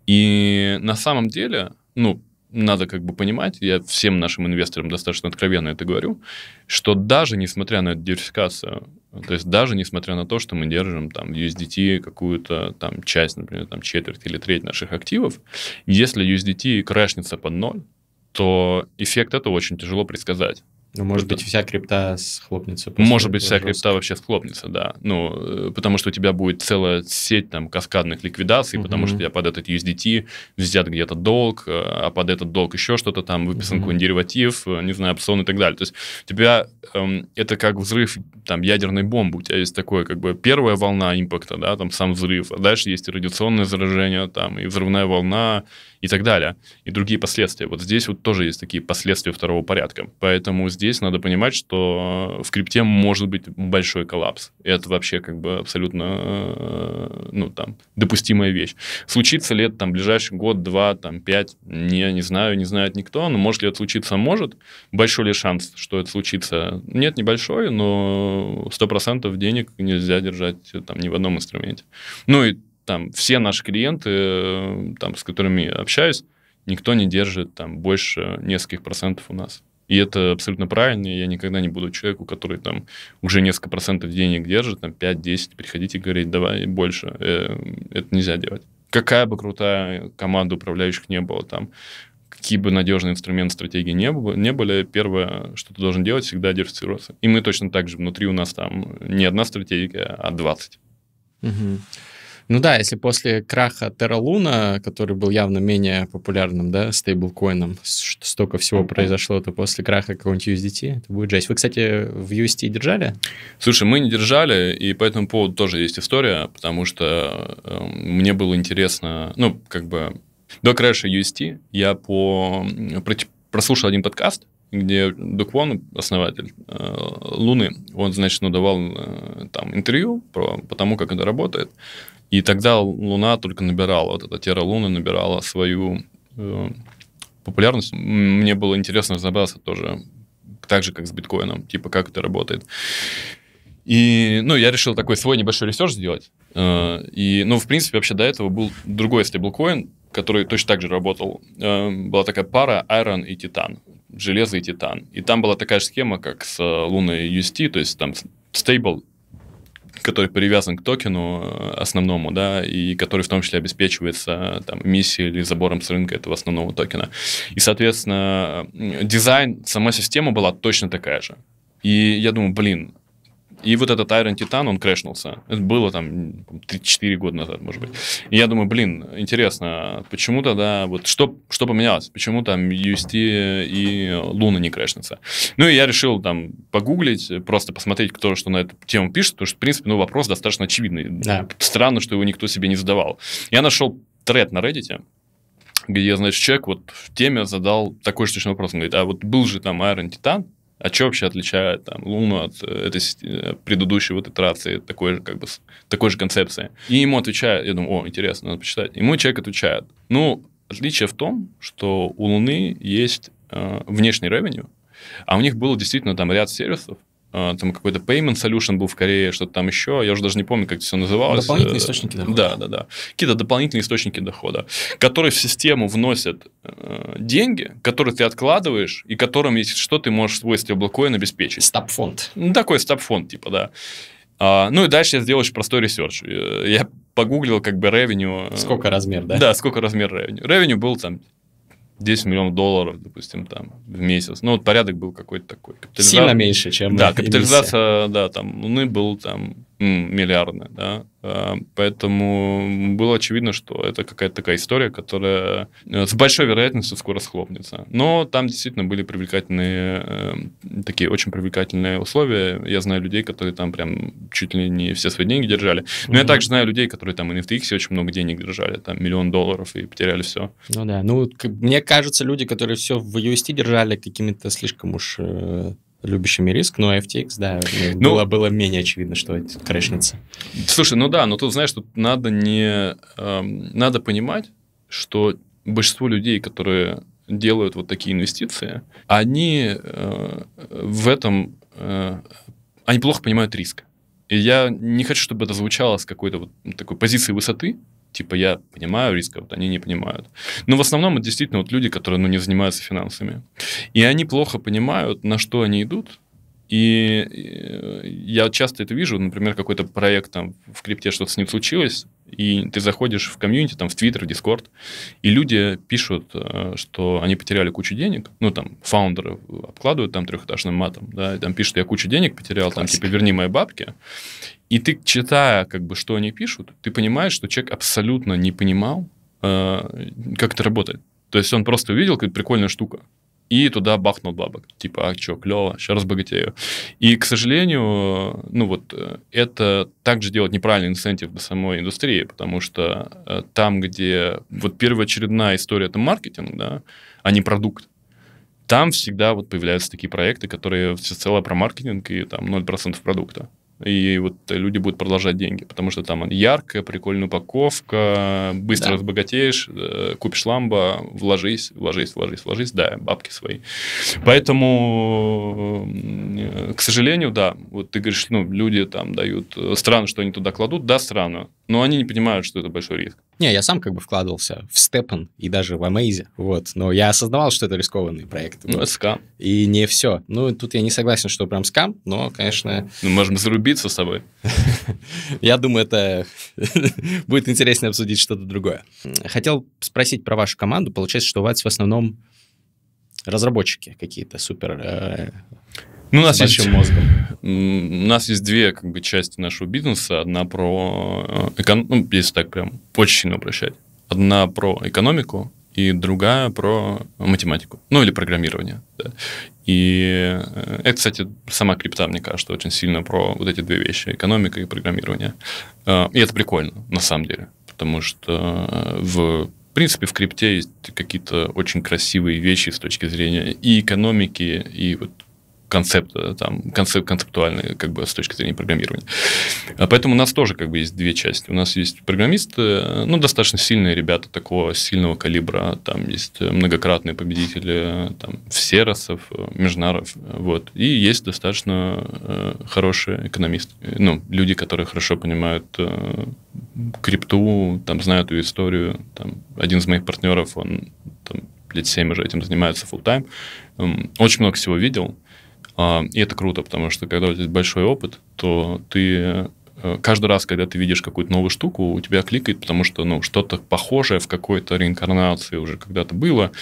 Speaker 1: И на самом деле, ну, надо как бы понимать, я всем нашим инвесторам достаточно откровенно это говорю, что даже несмотря на диверсификацию, то есть даже несмотря на то, что мы держим там USDT какую-то там часть, например, там четверть или треть наших активов, если USDT крашнется под ноль, то эффект это очень тяжело предсказать. Ну, может быть, вся крипта схлопнется. Может быть, вся крипта вообще схлопнется, да. Ну, э, потому что у тебя будет целая сеть там каскадных ликвидаций, потому что я под этот USDT взят где-то долг, э, а под этот долг еще что-то там, выписан угу. какой-нибудь дериватив, э, не знаю, опцион и так далее. То есть у тебя эм, это как взрыв там ядерной бомбы. У тебя есть такое как бы первая волна импакта, да, там сам взрыв, а дальше есть и радиационное заражение, там и взрывная волна, и так далее, и другие последствия. Вот здесь вот тоже есть такие последствия второго порядка. Поэтому здесь надо понимать, что в крипте может быть большой коллапс. это вообще как бы абсолютно э, ну, там, допустимая вещь. Случится ли это там ближайший год, два, там, пять, Не, не знаю, не знает никто, но может ли это случиться, может. Большой ли шанс, что это случится? Нет, небольшой, но 100% денег нельзя держать э, там ни в одном инструменте. Ну и там все наши клиенты, э, там, с которыми я общаюсь, никто не держит там больше нескольких процентов у нас. И это абсолютно правильно, я никогда не буду человеку, который там уже несколько процентов денег держит, там 5-10, приходите и говорить, давай больше, э, это нельзя делать. Какая бы крутая команда управляющих не было там, какие бы надежные инструменты стратегии не, было, не были, первое, что ты должен делать, всегда диверсифицироваться. И мы точно так же, внутри у нас там не одна стратегия,
Speaker 2: а 20. Угу. Ну да, если после краха Terra который был явно менее популярным, да, стейблкоином, что столько всего произошло, то после краха какого-нибудь USDT это будет жесть. Вы, кстати, в UST держали? Слушай, мы не держали, и по
Speaker 1: этому поводу тоже есть история, потому что э, мне было интересно, ну, как бы, до краша UST я по, прослушал один подкаст, где Вон, основатель э, Луны, он, значит, ну, давал э, там интервью про, по тому, как это работает. И тогда Луна только набирала, вот эта Тера Луна набирала свою э, популярность. Мне было интересно разобраться тоже, так же, как с биткоином, типа, как это работает. И, ну, я решил такой свой небольшой ресерч сделать. Э, и, ну, в принципе, вообще до этого был другой стейблкоин, который точно так же работал. Э, была такая пара Iron и Титан, железо и Титан. И там была такая же схема, как с э, Луной UST, то есть там стейбл который привязан к токену э, основному, да, и который в том числе обеспечивается э, там эмиссией или забором с рынка этого основного токена. И, соответственно, э, дизайн, сама система была точно такая же. И я думаю, блин, и вот этот Iron Titan, он крэшнулся. Это было там 3-4 года назад, может быть. И я думаю, блин, интересно, почему тогда, вот что, что поменялось? Почему там UST и Луна не крэшнутся? Ну, и я решил там погуглить, просто посмотреть, кто что на эту тему пишет, потому что, в принципе, ну, вопрос достаточно очевидный. Да. Странно, что его никто себе не задавал. Я нашел тред на Reddit, где, значит, человек вот в теме задал такой же точно вопрос. Он говорит, а вот был же там Iron Titan, а что вообще отличает там, Луну от э, этой э, предыдущей вот итерации такой же, как бы, такой же концепции? И ему отвечает, я думаю, о, интересно, надо почитать. Ему человек отвечает, ну, отличие в том, что у Луны есть э, внешний ревеню, а у них было действительно там ряд сервисов, а, там какой-то payment solution был в Корее, что-то там еще, я уже даже не помню, как это все называлось. Дополнительные источники дохода. Да, да, да. Какие-то дополнительные источники дохода, которые в систему вносят э, деньги, которые ты откладываешь, и которым, если что, ты можешь свойство блокоин обеспечить. Стаб-фонд. Ну, такой стаб-фонд, типа, да. А, ну и дальше я сделал очень простой ресерч. Э, я погуглил как бы ревеню. Э, сколько размер, да? Да, сколько размер ревеню. Ревеню был там 10 миллионов долларов, допустим, там в месяц. Ну, вот порядок был какой-то такой. Капитализа... Сильно меньше, чем Да, капитализация, эмиссия. да, там Луны ну, был там миллиардная, да, э, поэтому было очевидно, что это какая-то такая история, которая э, с большой вероятностью скоро схлопнется. Но там действительно были привлекательные, э, такие очень привлекательные условия. Я знаю людей, которые там прям чуть ли не все свои деньги держали. Но mm я также знаю людей, которые там и на FTX очень много денег держали, там миллион долларов и потеряли
Speaker 2: все. Ну да, ну мне кажется, люди, которые все в UST держали какими-то слишком уж любящими риск, но FTX, да, ну, было, было менее очевидно, что это крышница.
Speaker 1: Слушай, ну да, но тут, знаешь, тут надо не... Э, надо понимать, что большинство людей, которые делают вот такие инвестиции, они э, в этом... Э, они плохо понимают риск. И я не хочу, чтобы это звучало с какой-то вот такой позиции высоты, типа я понимаю риска, вот они не понимают. Но в основном это действительно вот люди, которые ну, не занимаются финансами. И они плохо понимают, на что они идут, и э, я часто это вижу, например, какой-то проект там в крипте что-то с ним случилось, и ты заходишь в комьюнити, там в Твиттер, в Дискорд, и люди пишут, э, что они потеряли кучу денег, ну там фаундеры обкладывают там трехэтажным матом, да, и там пишут, я кучу денег потерял, Классика. там типа верни мои бабки, и ты, читая, как бы, что они пишут, ты понимаешь, что человек абсолютно не понимал, э, как это работает. То есть он просто увидел, как прикольная штука. И туда бахнул бабок. Типа, а, что, клево, сейчас разбогатею. И, к сожалению, ну вот, э, это также делать неправильный инцентив для самой индустрии, потому что э, там, где вот первоочередная история, это маркетинг, да, а не продукт там всегда вот появляются такие проекты, которые все целое про маркетинг и там 0% продукта и вот люди будут продолжать деньги, потому что там яркая, прикольная упаковка, быстро да. разбогатеешь, э, купишь ламбо, вложись, вложись, вложись, вложись, да, бабки свои. Поэтому, э, к сожалению, да, вот ты говоришь, ну, люди там дают, э, странно, что они туда кладут, да, странно, но они не понимают, что это большой риск.
Speaker 2: Не, я сам как бы вкладывался в Степан и даже в Amaze, вот. Но я осознавал, что это рискованный проект. Ну, вот. это скам. И не все. Ну, тут я не согласен, что прям скам, но, конечно...
Speaker 1: Ну, можем зарубиться с тобой.
Speaker 2: Я думаю, это будет интересно обсудить что-то другое. Хотел спросить про вашу команду. Получается, что у вас в основном разработчики какие-то супер... Э, ну, у нас есть, мозгом.
Speaker 1: У нас есть две как бы, части нашего бизнеса. Одна про... Э, Эконом... Ну, если так прям очень сильно упрощать. Одна про экономику, и другая про математику, ну или программирование. Да. И э, это, кстати, сама крипта, мне кажется, очень сильно про вот эти две вещи, экономика и программирование. Э, и это прикольно, на самом деле, потому что в в принципе, в крипте есть какие-то очень красивые вещи с точки зрения и экономики, и вот концепта, э, там, концеп, концептуальный, как бы, с точки зрения программирования. А поэтому у нас тоже, как бы, есть две части. У нас есть программисты, э, ну, достаточно сильные ребята такого сильного калибра, там есть многократные победители, там, Всеросов, Межнаров, вот. И есть достаточно э, хорошие экономисты, ну, люди, которые хорошо понимают э, крипту, там, знают ее историю, там, один из моих партнеров, он, там, лет 7 уже этим занимается full time. Эм, очень много всего видел, а, и это круто, потому что когда у тебя большой опыт, то ты э, каждый раз, когда ты видишь какую-то новую штуку, у тебя кликает, потому что ну, что-то похожее в какой-то реинкарнации уже когда-то было,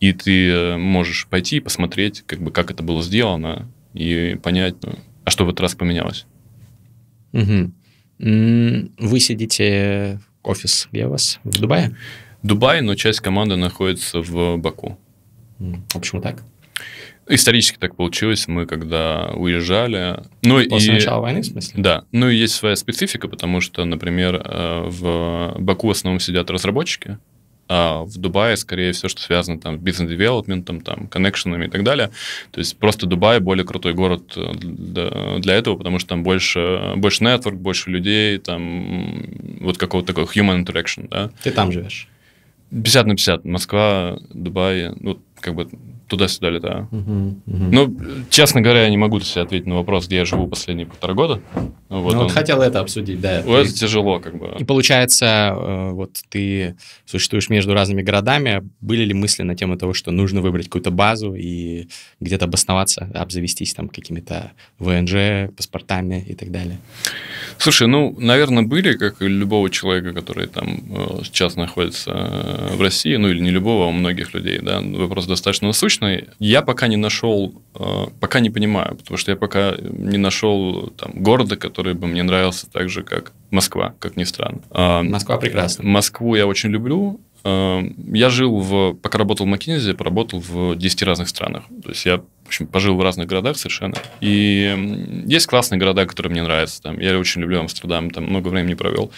Speaker 1: и ты э, можешь пойти и посмотреть, как, бы, как это было сделано, и понять, ну, а что в этот раз поменялось.
Speaker 2: Угу. Вы сидите офис, где у вас? В Дубае?
Speaker 1: Дубай, но часть команды находится в Баку.
Speaker 2: А почему так?
Speaker 1: Исторически так получилось. Мы когда уезжали... Ну, После и... начала войны, в смысле? Да. Ну, и есть своя специфика, потому что, например, э, в Баку в основном сидят разработчики, а в Дубае, скорее, все, что связано там, с бизнес-девелопментом, там, коннекшенами и так далее. То есть просто Дубай более крутой город э, для этого, потому что там больше, больше нетворк, больше людей, там вот какого-то такого human interaction, да. Ты там живешь? 50 на 50. Москва, Дубай, ну, как бы туда-сюда летаю. Угу, угу. Ну,
Speaker 2: честно говоря, я не могу себе ответить на вопрос, где я живу последние полтора года. Ну, вот, ну, он... вот хотел это обсудить, да. Это, это тяжело, как бы. И получается, э, вот ты существуешь между разными городами. Были ли мысли на тему того, что нужно выбрать какую-то базу и где-то обосноваться, обзавестись там какими-то ВНЖ, паспортами и так далее? Слушай,
Speaker 1: ну, наверное, были, как и любого человека, который там э, сейчас находится э, в России, ну или не любого, а у многих людей, да, вопрос достаточно насущный успешной, я пока не нашел, э, пока не понимаю, потому что я пока не нашел там, города, который бы мне нравился так же, как Москва, как ни странно. А, Москва прекрасна. Москву я очень люблю, э, я жил в, пока работал в Маккензи, поработал в 10 разных странах. То есть я, в общем, пожил в разных городах совершенно. И есть классные города, которые мне нравятся. Там, я очень люблю Амстердам, там много времени провел.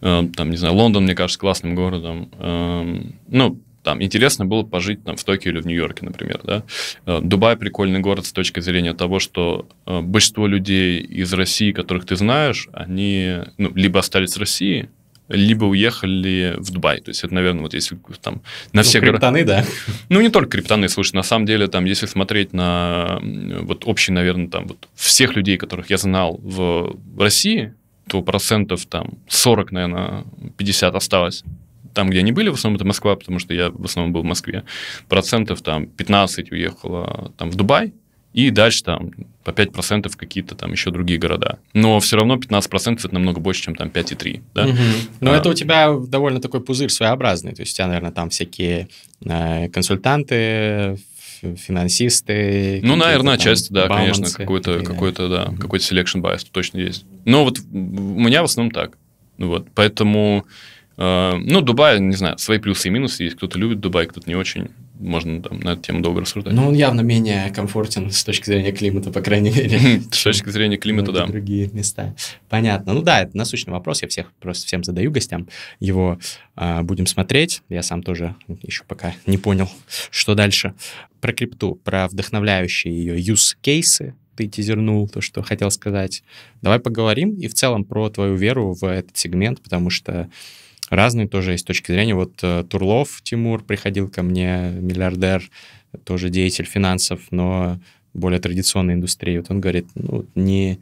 Speaker 1: Э, там, не знаю, Лондон, мне кажется, классным городом. Эм, ну, там интересно было пожить там, в Токио или в Нью-Йорке, например. Да? Э, Дубай прикольный город с точки зрения того, что э, большинство людей из России, которых ты знаешь, они ну, либо остались в России, либо уехали в Дубай. То есть это, наверное, вот если там на ну, Криптоны, города... да? Ну, не только криптоны, слушай, на самом деле, там, если смотреть на вот общий, наверное, там, вот всех людей, которых я знал в России, то процентов там 40, наверное, 50 осталось там, где они были, в основном это Москва, потому что я в основном был в Москве, процентов там 15 уехало там в Дубай, и дальше там по 5% какие-то там еще другие города. Но все равно 15% это намного
Speaker 2: больше, чем там 5,3. Да? Угу. Но а, это у тебя довольно такой пузырь своеобразный. То есть у тебя, наверное, там всякие э, консультанты, финансисты. Ну, наверное, часть, да, конечно, какой-то, какой-то,
Speaker 1: да, угу. какой-то selection bias точно есть. Но вот у меня в основном так. Вот, поэтому Э, ну, Дубай, не знаю, свои плюсы и минусы есть. Кто-то любит Дубай, кто-то не очень. Можно там на эту тему долго рассуждать. Ну он явно
Speaker 2: менее комфортен с точки зрения климата, по крайней мере.
Speaker 1: С точки зрения
Speaker 2: климата, да. Другие места. Понятно. Ну да, это насущный вопрос. Я всех просто всем задаю гостям. Его э, будем смотреть. Я сам тоже еще пока не понял, что дальше. Про крипту, про вдохновляющие ее use-кейсы, ты тизернул то, что хотел сказать. Давай поговорим и в целом про твою веру в этот сегмент, потому что разные тоже есть точки зрения. Вот э, Турлов Тимур приходил ко мне, миллиардер, тоже деятель финансов, но более традиционной индустрии. Вот он говорит, ну, не,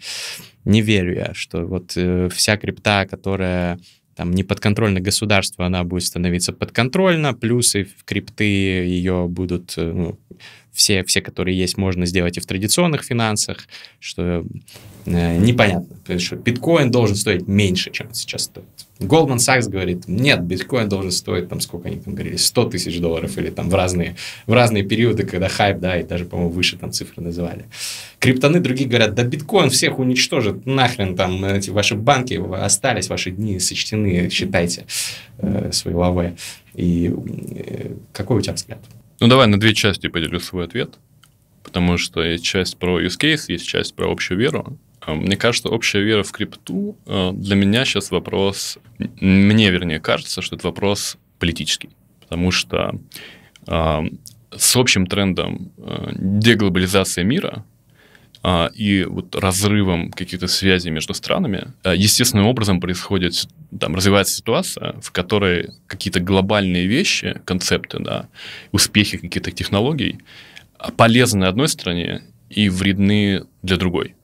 Speaker 2: не верю я, что вот э, вся крипта, которая там не подконтрольна государству, она будет становиться подконтрольна, плюсы в крипты ее будут, э, ну, все, все, которые есть, можно сделать и в традиционных финансах, что Э, непонятно. Потому что биткоин должен стоить меньше, чем он сейчас стоит. Goldman Sachs говорит, нет, биткоин должен стоить, там, сколько они там говорили, 100 тысяч долларов или там в разные, в разные периоды, когда хайп, да, и даже, по-моему, выше там цифры называли. Криптоны другие говорят, да биткоин всех уничтожит, нахрен там эти ваши банки остались, ваши дни сочтены, считайте э, свои лавы. И э, какой у тебя взгляд?
Speaker 1: Ну, давай на две части поделю свой ответ. Потому что есть часть про use case, есть часть про общую веру. Э, мне кажется, общая вера в крипту э, для меня сейчас вопрос, мне вернее кажется, что это вопрос политический, потому что э, с общим трендом деглобализации мира и вот разрывом каких-то связей между странами, естественным образом происходит, там, развивается ситуация, в которой какие-то глобальные вещи, концепты, да, успехи каких-то технологий полезны одной стране и вредны для другой.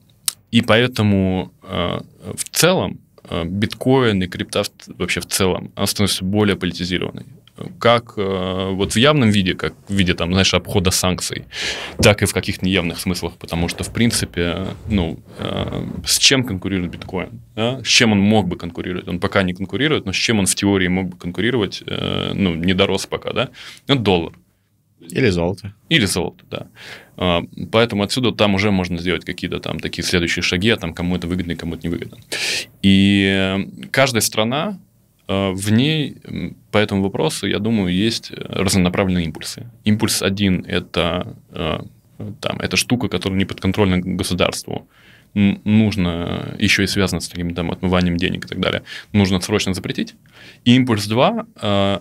Speaker 1: И поэтому э, в целом э, биткоин и крипта вообще в целом она становится более политизированной. Как э, вот в явном виде, как в виде там, знаешь, обхода санкций, так и в каких-то неявных смыслах, потому что, в принципе, ну, э, с чем конкурирует биткоин? Да? С чем он мог бы конкурировать? Он пока не конкурирует, но с чем он в теории мог бы конкурировать, э, ну, не дорос пока, да? Это доллар. Или золото. Или золото, да. А, поэтому отсюда там уже можно сделать какие-то там такие следующие шаги, а там кому это выгодно и кому это невыгодно. И э, каждая страна, э, в ней по этому вопросу, я думаю, есть разнонаправленные импульсы. Импульс один – это, э, там, эта штука, которая не подконтрольна государству нужно, еще и связано с таким там отмыванием денег и так далее, нужно срочно запретить. И импульс 2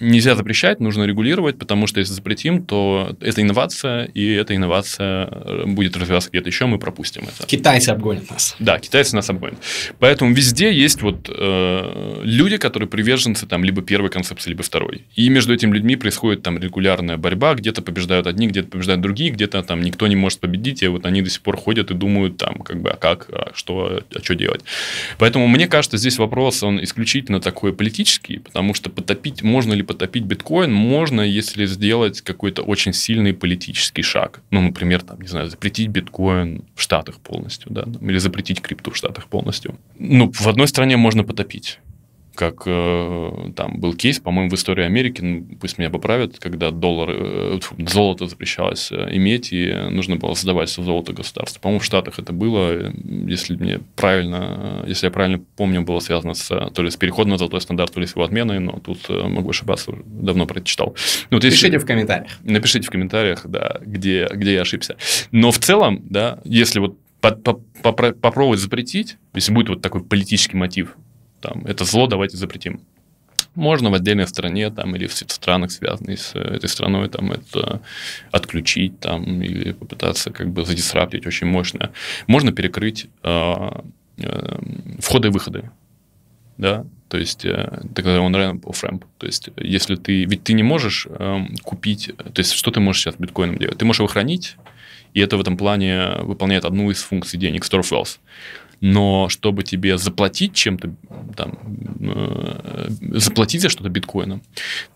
Speaker 1: нельзя запрещать, нужно регулировать, потому что если запретим, то это инновация, и эта инновация э, будет развиваться где-то еще, мы пропустим это. Китайцы обгонят нас. Да, китайцы нас обгонят. Поэтому везде есть вот э, люди, которые приверженцы там либо первой концепции, либо второй. И между этими людьми происходит там регулярная борьба, где-то побеждают одни, где-то побеждают другие, где-то там никто не может победить, и вот они до сих пор ходят и думают там как бы, а как, а что, а что делать. Поэтому мне кажется, здесь вопрос, он исключительно такой политический, потому что потопить можно ли потопить биткоин можно, если сделать какой-то очень сильный политический шаг. Ну, например, там, не знаю, запретить биткоин в Штатах полностью, да, или запретить крипту в Штатах полностью. Ну, в одной стране можно потопить как э, там был кейс, по-моему, в истории Америки, ну, пусть меня поправят, когда доллар, э, золото запрещалось э, иметь, и нужно было сдавать золото государства. По-моему, в Штатах это было, если мне правильно, если я правильно помню, было связано с, то ли с переходом на золотой стандарт, то ли с его отменой, но тут могу ошибаться, давно прочитал. Ну, вот напишите в комментариях. Напишите в комментариях, да, где, где я ошибся. Но в целом, да, если вот под, по, по, попробовать запретить, если будет вот такой политический мотив, там, это зло, давайте запретим. Можно в отдельной стране там, или в странах, связанных с э, этой страной, там, это отключить там, или попытаться как бы задисраптить очень мощно. Можно перекрыть э, э, входы и выходы. Да? То есть, э, так называемый off-ramp. То есть, если ты... Ведь ты не можешь э, купить... То есть, что ты можешь сейчас биткоином делать? Ты можешь его хранить, и это в этом плане выполняет одну из функций денег, store of wealth но чтобы тебе заплатить чем-то, там, э, заплатить за что-то биткоином,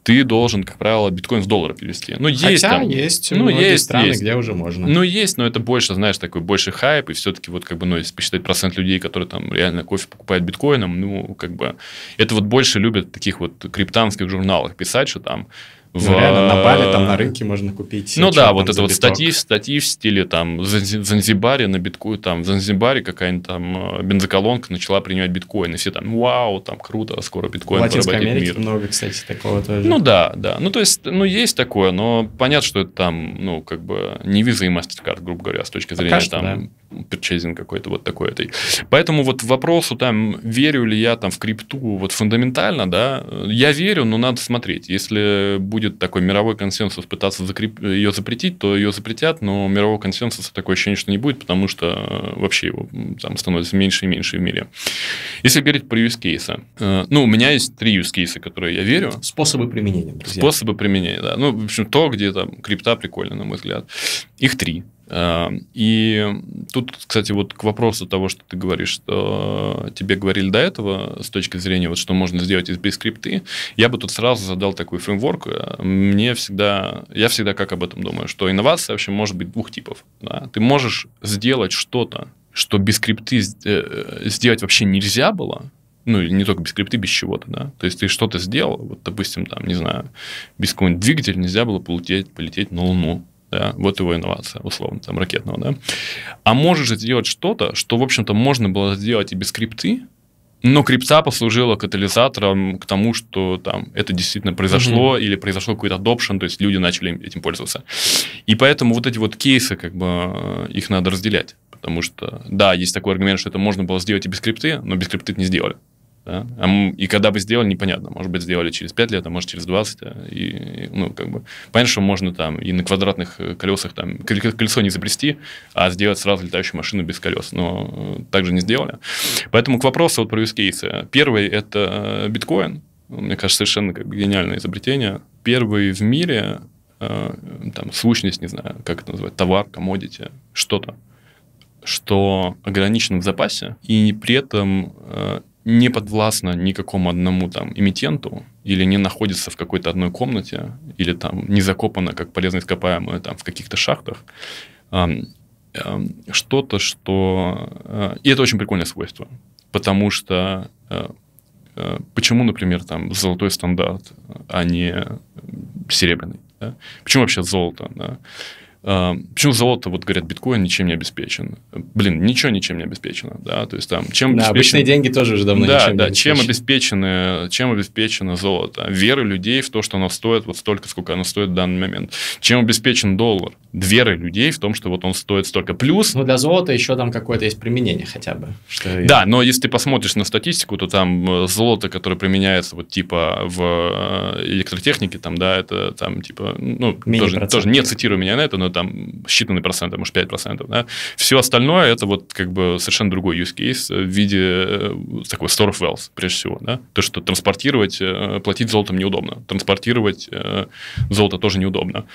Speaker 1: ты должен, как правило, биткоин в доллары перевести. Ну, есть Хотя там, есть ну, есть, страны, есть. где уже можно. Ну, есть, но это больше, знаешь, такой больше хайп, и все-таки вот как бы, ну, если посчитать процент людей, которые там реально кофе покупают биткоином, ну, как бы, это вот больше любят таких вот криптанских журналах писать, что там в... Ну, реально, на а, Бали, там, на рынке можно купить. Ну да, вот это вот статьи, статьи в стиле там в Занзибаре на биткоин там в Занзибаре какая-нибудь там а, бензоколонка начала принимать биткоин, и все там, вау, там круто, скоро биткоин в Латинской Америке мир.
Speaker 2: много, кстати, такого тоже. Ну
Speaker 1: да, да. Ну то есть, ну есть такое, но понятно, что это там, ну как бы не виза и мастер MasterCard, грубо говоря, с точки а зрения Пока там что, да. перчейзинг какой-то вот такой этой. Поэтому вот вопросу там, верю ли я там в крипту вот фундаментально, да, я верю, но надо смотреть. Если будет будет такой мировой консенсус пытаться закреп... ее запретить, то ее запретят, но мирового консенсуса такое ощущение, что не будет, потому что э, вообще его там становится меньше и меньше в мире. Если говорить про use кейсы, э, ну, у меня есть три use кейса, которые я верю. Способы применения. Друзья. Способы применения, да. Ну, в общем, то, где там крипта прикольно, на мой взгляд. Их три. Эм, и тут, кстати, вот к вопросу того, что ты говоришь, что тебе говорили до этого с точки зрения, вот, что можно сделать из бейскрипты, я бы тут сразу задал такой фреймворк. Мне всегда, я всегда как об этом думаю, что инновация вообще может быть двух типов. Да? Ты можешь сделать что-то, что без скрипты э, сделать вообще нельзя было, ну, или не только без скрипты, без чего-то, да. То есть ты что-то сделал, вот, допустим, там, не знаю, без какого-нибудь двигателя нельзя было полететь, полететь на Луну, да, вот его инновация, условно, там, ракетного, да. А можешь же сделать что-то, что, в общем-то, можно было сделать и без крипты, но крипта послужила катализатором к тому, что там это действительно произошло, угу. или произошло какой-то adoption, то есть люди начали этим пользоваться. И поэтому вот эти вот кейсы, как бы, э, их надо разделять. Потому что, да, есть такой аргумент, что это можно было сделать и без крипты, но без крипты это не сделали. Да? А, и когда бы сделали, непонятно. Может быть, сделали через 5 лет, а может, через 20. Да? И, ну, как бы, понятно, что можно там и на квадратных э, колесах там колесо не запрести а сделать сразу летающую машину без колес. Но э, также не сделали. Поэтому к вопросу вот про use Первый – это э, биткоин. Мне кажется, совершенно как бы гениальное изобретение. Первый в мире э, там, сущность, не знаю, как это называть, товар, комодити, что-то, что ограничено в запасе, и при этом э, не подвластна никакому одному там эмитенту или не находится в какой-то одной комнате или там не закопана как полезно ископаемое там в каких-то шахтах что-то, что... Э, и это очень прикольное свойство, потому что э, э, почему, например, там золотой стандарт, а не серебряный? Да? Почему вообще золото? Да? Эм, почему золото, вот говорят, биткоин ничем не обеспечен? Блин, ничего ничем не обеспечено, да, то есть там чем да, обеспечен... обычные деньги тоже уже давно да, ничем да, не чем обеспечено, чем обеспечено золото? Вера людей в то, что оно стоит вот столько, сколько оно стоит в данный момент. Чем обеспечен доллар? Вера людей в том, что вот он стоит столько.
Speaker 2: Плюс... Ну, для золота еще там какое-то есть применение хотя бы.
Speaker 1: Что... Да, но если ты посмотришь на статистику, то там э, золото, которое применяется вот типа в э, электротехнике, там, да, это там типа, ну, тоже, тоже не цитирую меня на это, но там считанные проценты, может, 5%. Да? Все остальное это вот как бы совершенно другой use case в виде э, такой store of wealth, прежде всего. Да? То, что транспортировать, э, платить золотом неудобно. Транспортировать э, золото тоже неудобно.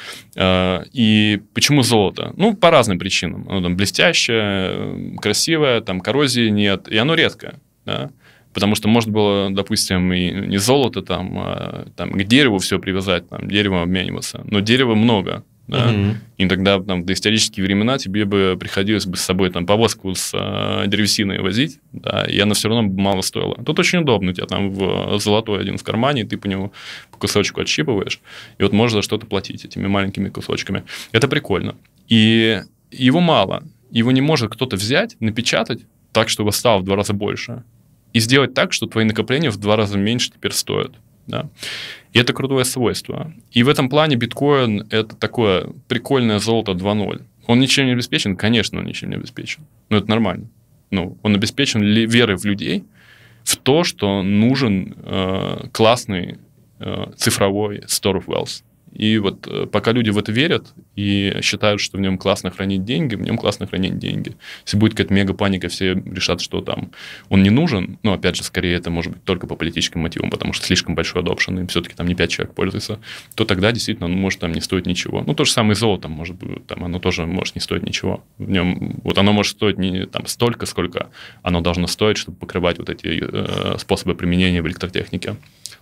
Speaker 1: И почему золото? Ну, по разным причинам. Оно там блестящее, красивое, там коррозии нет, и оно редкое. Да? Потому что может было, допустим, и не золото, там, а, там, к дереву все привязать, там, дерево обмениваться. Но дерева много да, угу. и тогда там в доисторические времена тебе бы приходилось бы с собой там повозку с э, древесиной возить, да, и она все равно мало стоила. Тут очень удобно, у тебя там в э, золотой один в кармане, и ты по нему по кусочку отщипываешь, и вот можно за что-то платить этими маленькими кусочками. Это прикольно. И его мало, его не может кто-то взять, напечатать так, чтобы стало в два раза больше, и сделать так, что твои накопления в два раза меньше теперь стоят. Да? И это крутое свойство. И в этом плане биткоин – это такое прикольное золото 2.0. Он ничем не обеспечен? Конечно, он ничем не обеспечен. Но это нормально. Ну, он обеспечен верой в людей, в то, что нужен э, классный э, цифровой store of wealth. И вот э, пока люди в это верят и считают, что в нем классно хранить деньги, в нем классно хранить деньги. Если будет какая-то мега-паника, все решат, что там он не нужен, но, ну, опять же, скорее это может быть только по политическим мотивам, потому что слишком большой adoption, и все-таки там не 5 человек пользуется, то тогда действительно он может там не стоить ничего. Ну, то же самое и золото, может быть, там оно тоже может не стоить ничего. В нем, вот оно может стоить не там столько, сколько оно должно стоить, чтобы покрывать вот эти э, способы применения в электротехнике.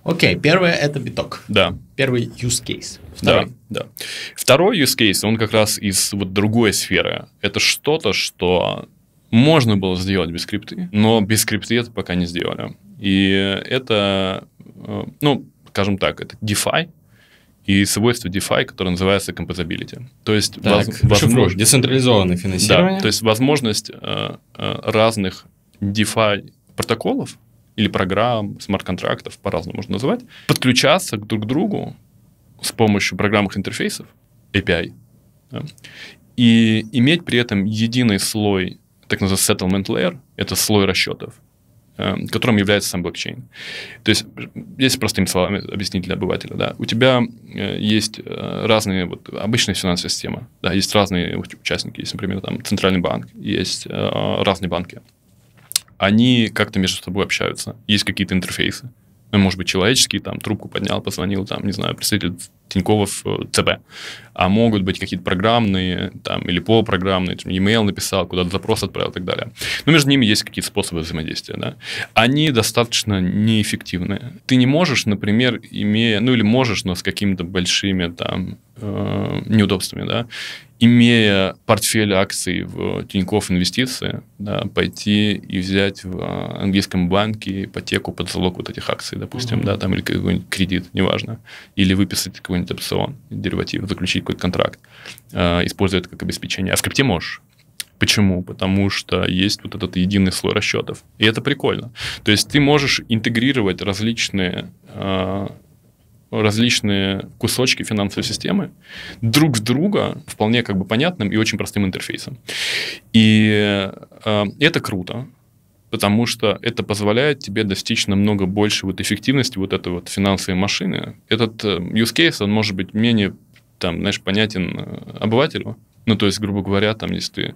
Speaker 2: Окей, первое – это биток. Да. Первый use case. Второй.
Speaker 1: Да, да. Второй use case, он как раз из вот другой сферы. Это что-то, что можно было сделать без крипты, но без крипты это пока не сделали. И это, э, ну, скажем так, это DeFi, и свойство DeFi, которое называется composability. То есть так, воз, возможно... децентрализованное финансирование. Да, то есть возможность э, э разных DeFi протоколов или программ, смарт-контрактов, по-разному можно называть, подключаться друг к другу с помощью программных интерфейсов, API, да, и иметь при этом единый слой, так называемый settlement layer, это слой расчетов, э, которым является сам блокчейн. То есть, если простыми словами объяснить для обывателя, да, у тебя э, есть э, разные, вот, обычная финансовая система, да, есть разные участники, есть, например, там, центральный банк, есть э, разные банки они как-то между собой общаются. Есть какие-то интерфейсы. Ну, может быть, человеческие, там, трубку поднял, позвонил, там, не знаю, представитель Тиньков э, ЦБ. А могут быть какие-то программные, там, или полупрограммные, там, e-mail написал, куда-то запрос отправил и так далее. Но между ними есть какие-то способы взаимодействия, да. Они достаточно неэффективны. Ты не можешь, например, имея, ну, или можешь, но с какими-то большими, там, э, неудобствами, да, имея портфель акций в тиньков Инвестиции, да, пойти и взять в а, английском банке ипотеку под залог вот этих акций, допустим, mm да, там или какой-нибудь кредит, неважно, или выписать какой-нибудь опцион, дериватив, заключить какой-то контракт, э, а, используя это как обеспечение. А в крипте можешь. Почему? Потому что есть вот этот единый слой расчетов. И это прикольно. То есть ты можешь интегрировать различные э, различные кусочки финансовой системы друг с друга вполне как бы понятным и очень простым интерфейсом. И э, это круто, потому что это позволяет тебе достичь намного больше вот эффективности вот этой вот финансовой машины. Этот э, use case, он может быть менее, там, знаешь, понятен э, обывателю. Ну, то есть, грубо говоря, там, если ты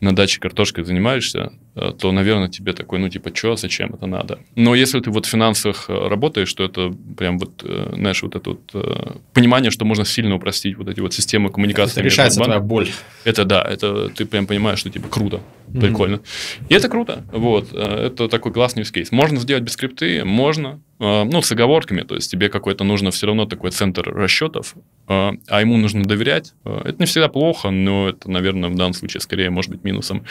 Speaker 1: на даче картошкой занимаешься, Э, то, наверное, тебе такой, ну, типа, что, зачем это надо? Но если ты вот в финансах э, работаешь, то это прям вот, э, знаешь, вот это вот понимание, что можно сильно упростить вот эти вот системы коммуникации. Это решается банк, твоя боль. Это да, это ты прям понимаешь, что типа круто, mm-hmm. прикольно. И это круто, вот, это такой классный use case. Можно сделать без скрипты, можно, ну, с оговорками, то есть тебе какой-то нужно все равно такой центр расчетов, а ему нужно доверять. Это не всегда плохо, но это, наверное, в данном случае скорее может быть минусом.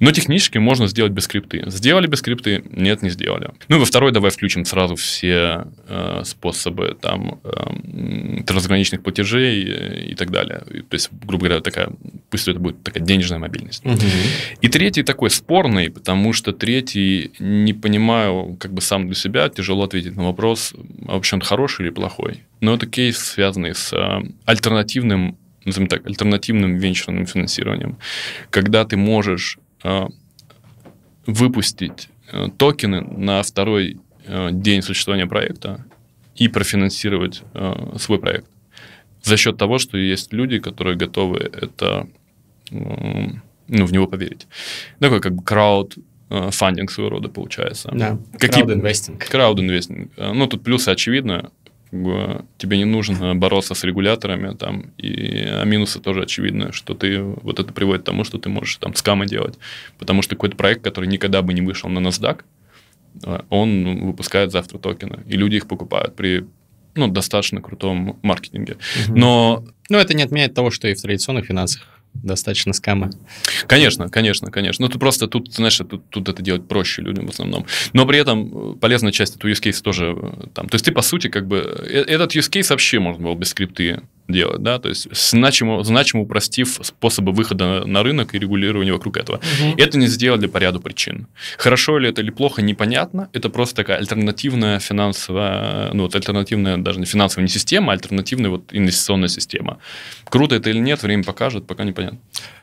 Speaker 1: Но технически можно можно сделать без скрипты. Сделали без скрипты? Нет, не сделали. Ну и во второй давай включим сразу все э, способы там э, трансграничных платежей э, и так далее. То есть, грубо говоря, такая, пусть это будет такая денежная мобильность. Угу. И третий такой спорный, потому что третий, не понимаю, как бы сам для себя тяжело ответить на вопрос, а вообще он хороший или плохой. Но это кейс, связанный с э, альтернативным назовем так, альтернативным венчурным финансированием, когда ты можешь э, выпустить э, токены на второй э, день существования проекта и профинансировать э, свой проект. За счет того, что есть люди, которые готовы это, ну, в него поверить. Такой как бы крауд фандинг своего рода получается. Да, Какие... крауд-инвестинг. Крауд-инвестинг. Ну, тут плюсы очевидно тебе не нужно бороться с регуляторами там, и а минусы тоже очевидно, что ты вот это приводит к тому, что ты можешь там скамы делать, потому что какой-то проект, который никогда бы не вышел на NASDAQ, а, он выпускает завтра токены, и люди их покупают при ну, достаточно крутом маркетинге.
Speaker 2: Угу. Но... Но это не отменяет того, что и в традиционных финансах достаточно скамы.
Speaker 1: Конечно, конечно, конечно. Ну, ты просто, тут, знаешь, тут, тут это делать проще людям в основном. Но при этом э, полезная часть этого use case тоже э, там. То есть ты, по сути, как бы... Э, этот use case вообще можно было без скрипты делать, да, то есть значимо, значимо упростив способы выхода на рынок и регулирования вокруг этого. Угу. Это не сделали по ряду причин. Хорошо ли это или плохо, непонятно. Это просто такая альтернативная финансовая, ну вот альтернативная даже не финансовая не система, а альтернативная вот
Speaker 2: инвестиционная система. Круто это или нет, время покажет, пока непонятно.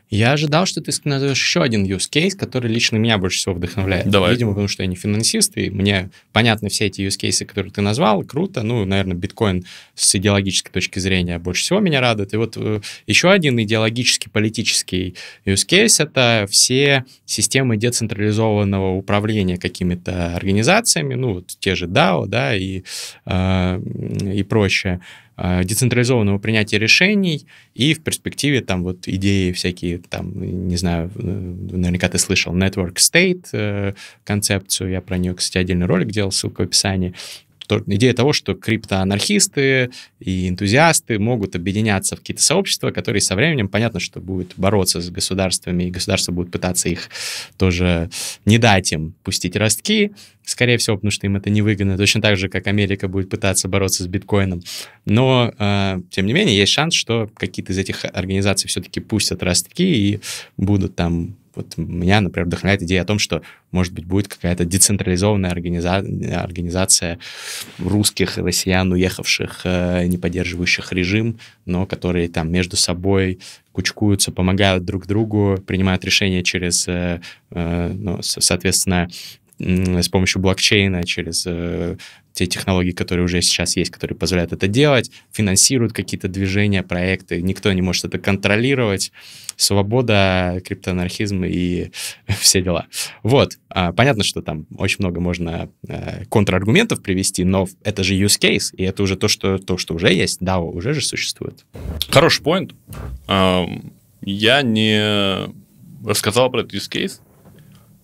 Speaker 2: Я ожидал, что ты назовешь еще один use case, который лично меня больше всего вдохновляет. Давай. Видимо, потому что я не финансист, и мне понятны все эти use cases, которые ты назвал, круто. Ну, наверное, биткоин с идеологической точки зрения больше всего меня радует. И вот э, еще один идеологический, политический use case — это все системы децентрализованного управления какими-то организациями, ну, вот те же DAO, да, и, э, и прочее. Э, децентрализованного принятия решений и в перспективе там вот идеи всякие, там, не знаю, э, наверняка ты слышал Network State э, концепцию, я про нее, кстати, отдельный ролик делал, ссылка в описании что идея того, что криптоанархисты и энтузиасты могут объединяться в какие-то сообщества, которые со временем, понятно, что будут бороться с государствами, и государства будут пытаться их тоже не дать им пустить ростки, скорее всего, потому что им это невыгодно, точно так же, как Америка будет пытаться бороться с биткоином. Но, э, тем не менее, есть шанс, что какие-то из этих организаций все-таки пустят ростки и будут там вот меня, например, вдохновляет идея о том, что, может быть, будет какая-то децентрализованная организа... организация русских и россиян, уехавших, э, не поддерживающих режим, но которые там между собой кучкуются, помогают друг другу, принимают решения через, э, э, ну, соответственно, с помощью блокчейна, через э, те технологии, которые уже сейчас есть, которые позволяют это делать, финансируют какие-то движения, проекты, никто не может это контролировать, свобода, криптоанархизм и все дела. Вот, а, понятно, что там очень много можно э, контраргументов привести, но это же use case, и это уже то, что, то, что уже есть, DAO уже же существует. Хороший поинт. Я не
Speaker 1: рассказал про этот use case,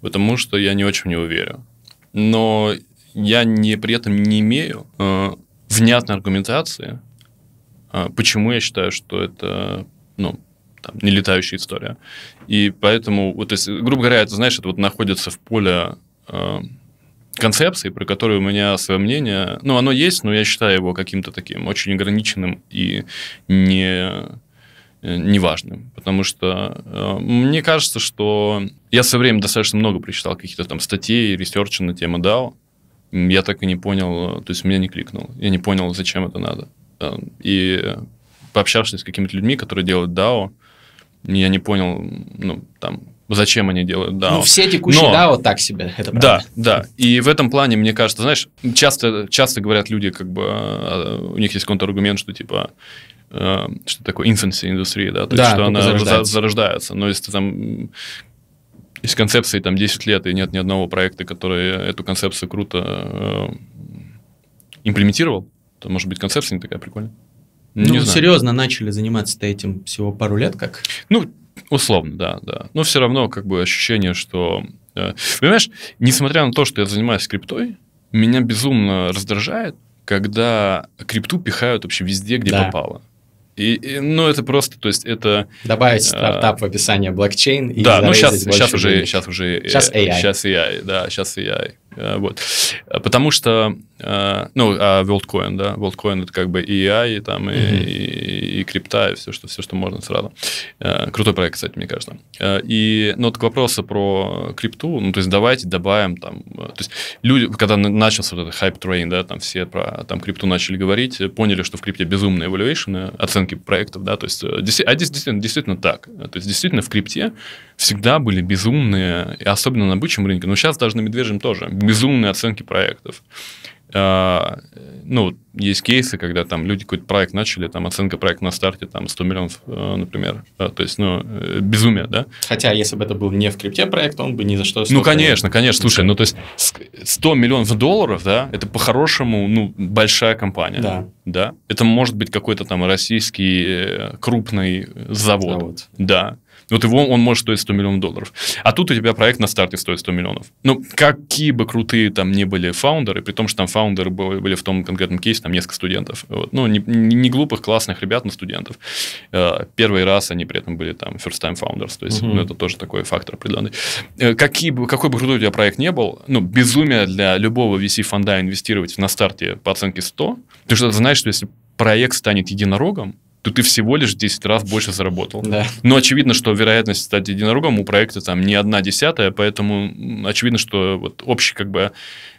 Speaker 1: потому что я не очень не уверен. Но я не, при этом не имею э, внятной аргументации, э, почему я считаю, что это ну, там, не летающая история. И поэтому, вот, то есть, грубо говоря, это, знаешь, это вот находится в поле э, концепции, про которую у меня свое мнение, ну, оно есть, но я считаю его каким-то таким очень ограниченным и не э, неважным, потому что э, мне кажется, что я со временем достаточно много прочитал каких-то там статей, ресерча на тему DAO. Я так и не понял, э, то есть меня не кликнуло. Я не понял, зачем это надо. Эм, и э, пообщавшись с какими-то людьми, которые делают DAO, я не понял, ну, там, зачем они делают DAO. Ну, все текущие Но... DAO так себе, это правда. Да, да. И в этом плане, мне кажется, знаешь, часто, часто говорят люди, как бы, э, у них есть контраргумент, что, типа, что такое infancy индустрия, да, то да, есть, что она зарождается. зарождается. Но если ты там из концепции там 10 лет, и нет ни одного проекта, который эту концепцию круто э, имплементировал, то, может быть, концепция не такая прикольная. Не ну, знаю. серьезно
Speaker 2: начали заниматься-то этим всего пару лет как? Ну,
Speaker 1: условно, да, да. Но все равно как бы ощущение, что... Э, понимаешь, несмотря на то, что я занимаюсь криптой, меня безумно раздражает, когда крипту пихают вообще везде, где да. попало. И, и, ну, это просто, то есть это... Добавить э, стартап а, в описание блокчейн и Да, ну, сейчас, сейчас, уже, сейчас уже... Сейчас э, AI. Сейчас AI, да, сейчас AI. Э, вот. Э, потому что, э, ну, а WorldCoin, да, WorldCoin это как бы и AI, и, там, mm-hmm. uh и, и крипта, и все что, все, что можно сразу. Крутой проект, кстати, мне кажется. И, ну, вот к вопросу про крипту, ну, то есть давайте добавим там, то есть люди, когда начался вот этот хайп трейн, да, там все про там крипту начали говорить, поняли, что в крипте безумные эвалюэйшены, оценки проектов, да, то есть, а действительно, действительно так. То есть действительно в крипте всегда были безумные, и особенно на бычьем рынке, но сейчас даже на медвежьем тоже, безумные оценки проектов. А, ну, есть кейсы, когда там люди какой-то проект начали, там оценка проекта на старте там 100 миллионов, э, например. А, то есть, ну, э, безумие, да? Хотя, если бы это был не в крипте проект, он бы ни за что... Ну, конечно, конечно. Слушай, ну, то есть 100 миллионов долларов, да, это по-хорошему, ну, большая компания. Да. Да? Это может быть какой-то там российский э, крупный завод. завод. Да. Вот его он может стоить 100 миллионов долларов. А тут у тебя проект на старте стоит 100 миллионов. Ну, какие бы крутые там не были фаундеры, при том, что там фаундеры были, в том конкретном кейсе, там несколько студентов. Вот. Ну, не, не глупых, классных ребят, но студентов. Э, первый раз они при этом были там first time founders. То есть, угу. ну, это тоже такой фактор определенный. Э, какие бы, какой бы крутой у тебя проект не был, ну, безумие для любого VC-фонда инвестировать на старте по оценке 100, Ты что то знаешь, что если проект станет единорогом, то ты всего лишь 10 раз больше заработал. Да. Но очевидно, что вероятность стать единорогом у проекта там не одна десятая, поэтому очевидно, что вот общий как бы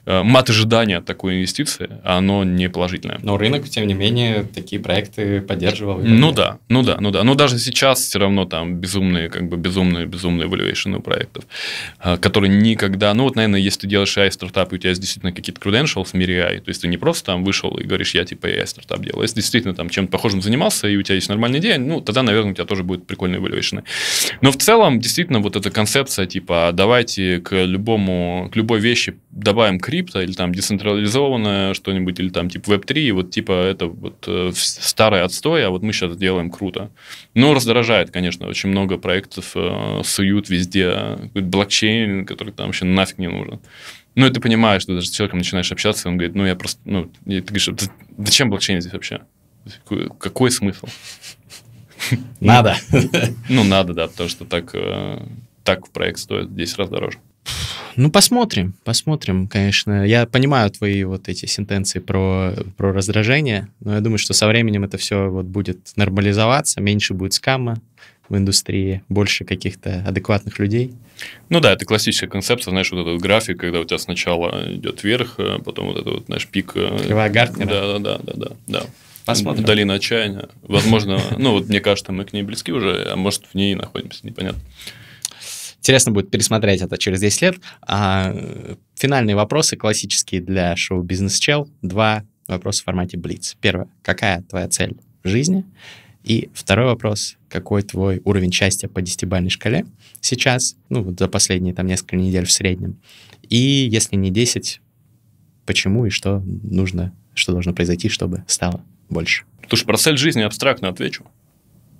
Speaker 1: Э, мат ожидания от такой инвестиции, оно не положительное. Но рынок, тем не менее, такие
Speaker 2: проекты поддерживал. Ну да,
Speaker 1: ну да, ну да. Но даже сейчас все равно там безумные, как бы безумные, безумные valuation у проектов, э, которые никогда... Ну вот, наверное, если ты делаешь AI-стартап, и у тебя есть действительно какие-то credentials в мире AI, то есть ты не просто там вышел и говоришь, я типа AI-стартап делал. Если действительно там чем-то похожим занимался, и у тебя есть нормальная идея, ну тогда, наверное, у тебя тоже будет прикольные valuation. Но в целом, действительно, вот эта концепция типа давайте к любому, к любой вещи добавим кризис, крипто, а, или там децентрализованное что-нибудь, или там типа веб-3, вот типа это вот э, старый отстой, а вот мы сейчас делаем круто. Но раздражает, конечно, очень много проектов э, суют везде, э, блокчейн, который там вообще нафиг не нужен. Ну, и ты понимаешь, что даже с человеком начинаешь общаться, и он говорит, ну, я просто, ну, и ты говоришь, зачем блокчейн здесь вообще? Какой, какой смысл? Надо. Ну, надо, да, потому что так, э, так проект стоит в 10 раз дороже.
Speaker 2: Ну, посмотрим, посмотрим, конечно. Я понимаю твои вот эти сентенции про, про раздражение, но я думаю, что со временем это все вот будет нормализоваться, меньше будет скама в индустрии, больше каких-то адекватных людей.
Speaker 1: Ну да, это классическая концепция, знаешь, вот этот график, когда у тебя сначала идет вверх, а потом вот этот, вот, знаешь, пик. Э, Кривая Гартнера. Да, да, да, да, да. Посмотрим. Долина отчаяния. Возможно, ну
Speaker 2: вот мне кажется, мы к ней близки уже, а может в ней находимся, непонятно. Интересно будет пересмотреть это через 10 лет. А, финальные вопросы классические для шоу «Бизнес Чел». Два вопроса в формате Блиц. Первое. Какая твоя цель в жизни? И второй вопрос. Какой твой уровень счастья по десятибальной шкале сейчас? Ну, вот за последние там несколько недель в среднем. И если не 10, почему и что нужно, что должно произойти, чтобы стало больше?
Speaker 1: Слушай, про цель жизни абстрактно отвечу.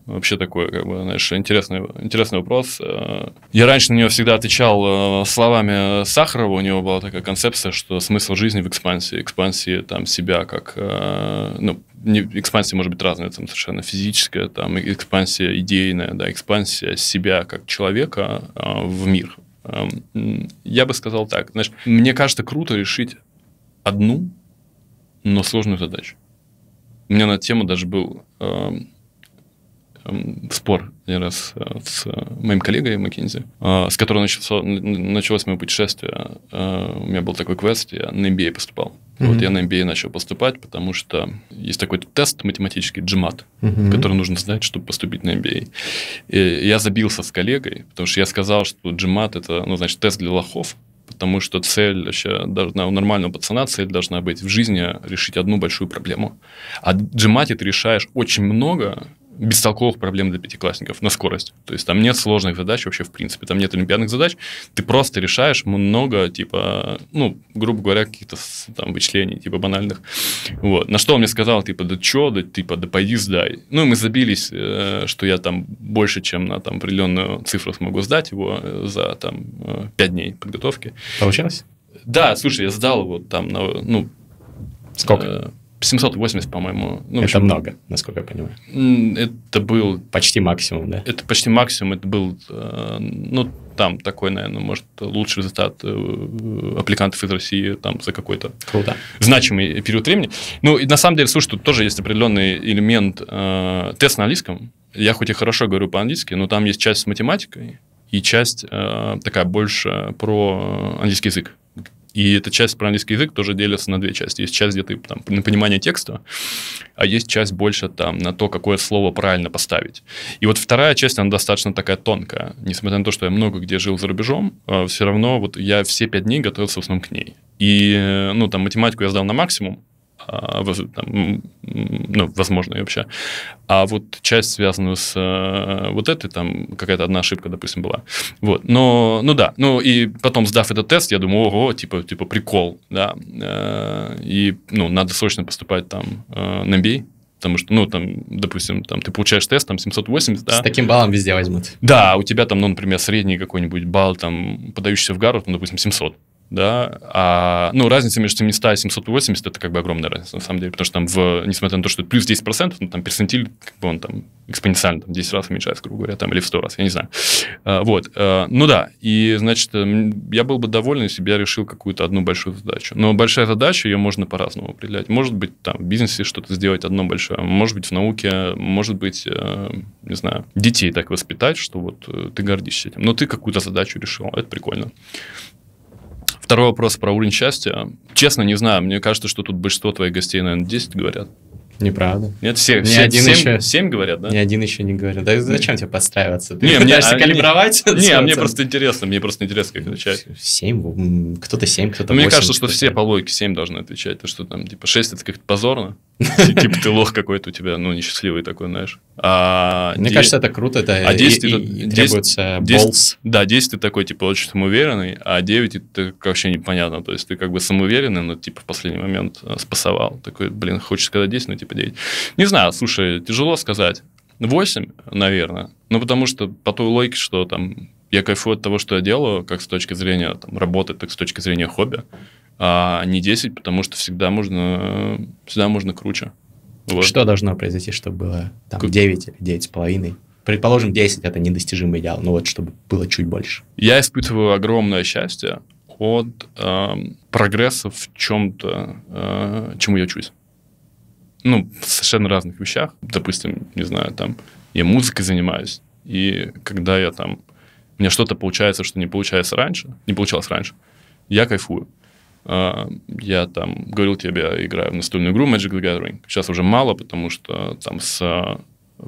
Speaker 1: Вообще такой, как бы, знаешь, интересный, интересный вопрос. Э, я раньше на него всегда отвечал э, словами Сахарова. У него была такая концепция, что смысл жизни в экспансии. Экспансии там себя как... Э, ну, не, экспансия может быть разная, там совершенно физическая, там экспансия идейная, да, экспансия себя как человека в мир. Эм, я бы сказал так, знаешь, мне кажется, круто решить одну, но сложную задачу. У меня на тему даже был эм, спор один раз э, с э, моим коллегой Маккензи, э, с которого начался, началось мое путешествие. У меня был такой квест, я на MBA поступал. Mm-hmm. Вот я на MBA начал поступать, потому что есть такой тест математический, GMAT, mm-hmm. который нужно знать, чтобы поступить на MBA. И я забился с коллегой, потому что я сказал, что GMAT – это, ну, значит, тест для лохов, потому что цель вообще должна, у нормального пацана цель должна быть в жизни решить одну большую проблему. А в GMAT ты решаешь очень много бестолковых проблем для пятиклассников на скорость. То есть там нет сложных задач вообще в принципе, там нет олимпиадных задач, ты просто решаешь много, типа, ну, грубо говоря, каких-то там вычислений, типа, банальных. Вот. На что он мне сказал, типа, да чё, да, типа, да пойди сдай. Ну, и мы забились, э, что я там больше, чем на там определенную цифру смогу сдать его э, за там 5 э, дней подготовки. Получилось? Да, слушай, я сдал его там на, ну... Сколько? 780, по-моему.
Speaker 2: Ну, это общем, много, насколько я понимаю.
Speaker 1: Это был... Почти максимум, да? Это почти максимум. Это был, э, ну, там такой, наверное, может, лучший результат э, аппликантов из России там за какой-то Круто. значимый период времени. Ну, и на самом деле, слушай, тут тоже есть определенный элемент э, тест на английском. Я хоть и хорошо говорю по-английски, но там есть часть с математикой и часть э, такая больше про английский язык. И эта часть про английский язык тоже делится на две части. Есть часть, где ты там, на понимание текста, а есть часть больше там на то, какое слово правильно поставить. И вот вторая часть, она достаточно такая тонкая. Несмотря на то, что я много где жил за рубежом, э, все равно вот я все пять дней готовился в основном к ней. И, э, ну, там, математику я сдал на максимум, а, там, ну, возможные вообще. А вот часть, связанную с э, вот этой, там какая-то одна ошибка, допустим, была. Вот. Но, ну да, ну и потом сдав этот тест, я думаю, ого, типа, типа прикол, да. Э, и, ну, надо срочно поступать там э, на MBA, Потому что, ну, там, допустим, там ты получаешь тест, там 780, да? С таким баллом везде возьмут. Да, у тебя там, ну, например, средний какой-нибудь балл, там, подающийся в гару, ну допустим, 700 да, а, ну, разница между 700 и 780 это как бы огромная разница, на самом деле, потому что там, в, несмотря на то, что это плюс 10%, ну, там персентиль, как бы он там экспоненциально там, 10 раз уменьшается, грубо говоря, там, или в 100 раз, я не знаю. А, вот, а, ну да, и, значит, э, я был бы доволен, если бы я решил какую-то одну большую задачу. Но большая задача, ее можно по-разному определять. Может быть, там, в бизнесе что-то сделать одно большое, может быть, в науке, может быть, э, не знаю, детей так воспитать, что вот ты гордишься этим. Но ты какую-то задачу решил, это прикольно. Второй вопрос про уровень счастья. Честно, не знаю. Мне кажется, что тут большинство твоих гостей, наверное, 10 говорят. Неправда. Нет, все, все, один семь, еще, семь говорят, да? Ни один
Speaker 2: еще не говорят Да зачем тебе подстраиваться? Ты не, пытаешься мне, калибровать? Не, а мне просто
Speaker 1: интересно, мне просто интересно, как отвечать.
Speaker 2: Семь, кто-то семь, кто-то восемь. Мне кажется,
Speaker 1: что все по логике семь должны отвечать, то что там, типа, шесть это как-то позорно. Типа ты лох какой-то у тебя, ну, несчастливый такой, знаешь. А мне кажется, это круто, а это требуется болс. Да, десять ты такой, типа, очень самоуверенный, а 9 это вообще непонятно. То есть ты как бы самоуверенный, но типа в последний момент а, спасовал. Такой, блин, хочешь сказать десять но типа типа 9. Не знаю, слушай, тяжело сказать. 8, наверное. Ну, потому что по той логике, что там я кайфую от того, что я делаю, как с точки зрения там, работы, так с точки зрения хобби, а не 10, потому
Speaker 2: что всегда можно, всегда можно круче. Вот. Что должно произойти, чтобы было там, как... 9 или 9,5? Предположим, 10 – это недостижимый идеал, но ну, вот чтобы было чуть больше.
Speaker 1: Я испытываю огромное счастье от э, прогресса в чем-то, э, чему я чусь ну, совершенно разных вещах. Допустим, не знаю, там, я музыкой занимаюсь, и когда я там, у меня что-то получается, что не получается раньше, не получалось раньше, я кайфую. А, я там говорил тебе, я играю в настольную игру Magic the Gathering. Сейчас уже мало, потому что там с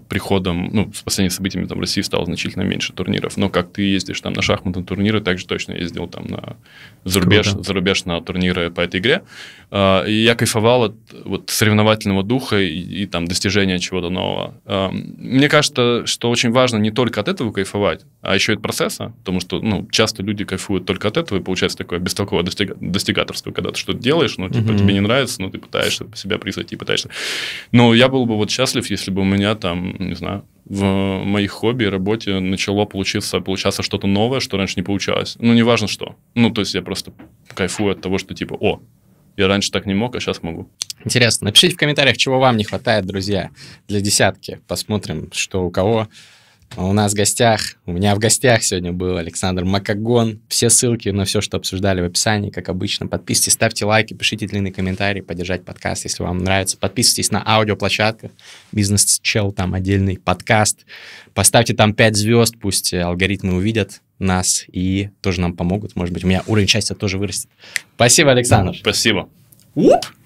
Speaker 1: приходом, ну, с последними событиями там, в России стало значительно меньше турниров. Но как ты ездишь там на шахматные турниры, также точно ездил там на зарубеж, Круто. зарубеж на турниры по этой игре. А, и я кайфовал от вот, соревновательного духа и, и там достижения чего-то нового. А, мне кажется, что очень важно не только от этого кайфовать, а еще и от процесса, потому что ну, часто люди кайфуют только от этого, и получается такое бестолковое достига- достигаторство, когда ты что-то делаешь, ну, типа, mm-hmm. тебе не нравится, но ты пытаешься себя призвать и пытаешься. Но я был бы вот счастлив, если бы у меня там там, не знаю, в моих хобби и работе начало получиться, получаться что-то новое, что раньше не получалось. Ну, неважно что. Ну, то есть я просто кайфую от того, что типа, о, я раньше
Speaker 2: так не мог, а сейчас могу. Интересно. Напишите в комментариях, чего вам не хватает, друзья, для десятки. Посмотрим, что у кого а у нас в гостях, у меня в гостях сегодня был Александр Макагон. Все ссылки на все, что обсуждали в описании, как обычно. Подписывайтесь, ставьте лайки, пишите длинные комментарии, поддержать подкаст, если вам нравится. Подписывайтесь на аудиоплощадках. Бизнес Чел, там отдельный подкаст. Поставьте там 5 звезд, пусть алгоритмы увидят нас и тоже нам помогут. Может быть, у меня уровень счастья тоже вырастет. Спасибо, Александр. Спасибо. Уп!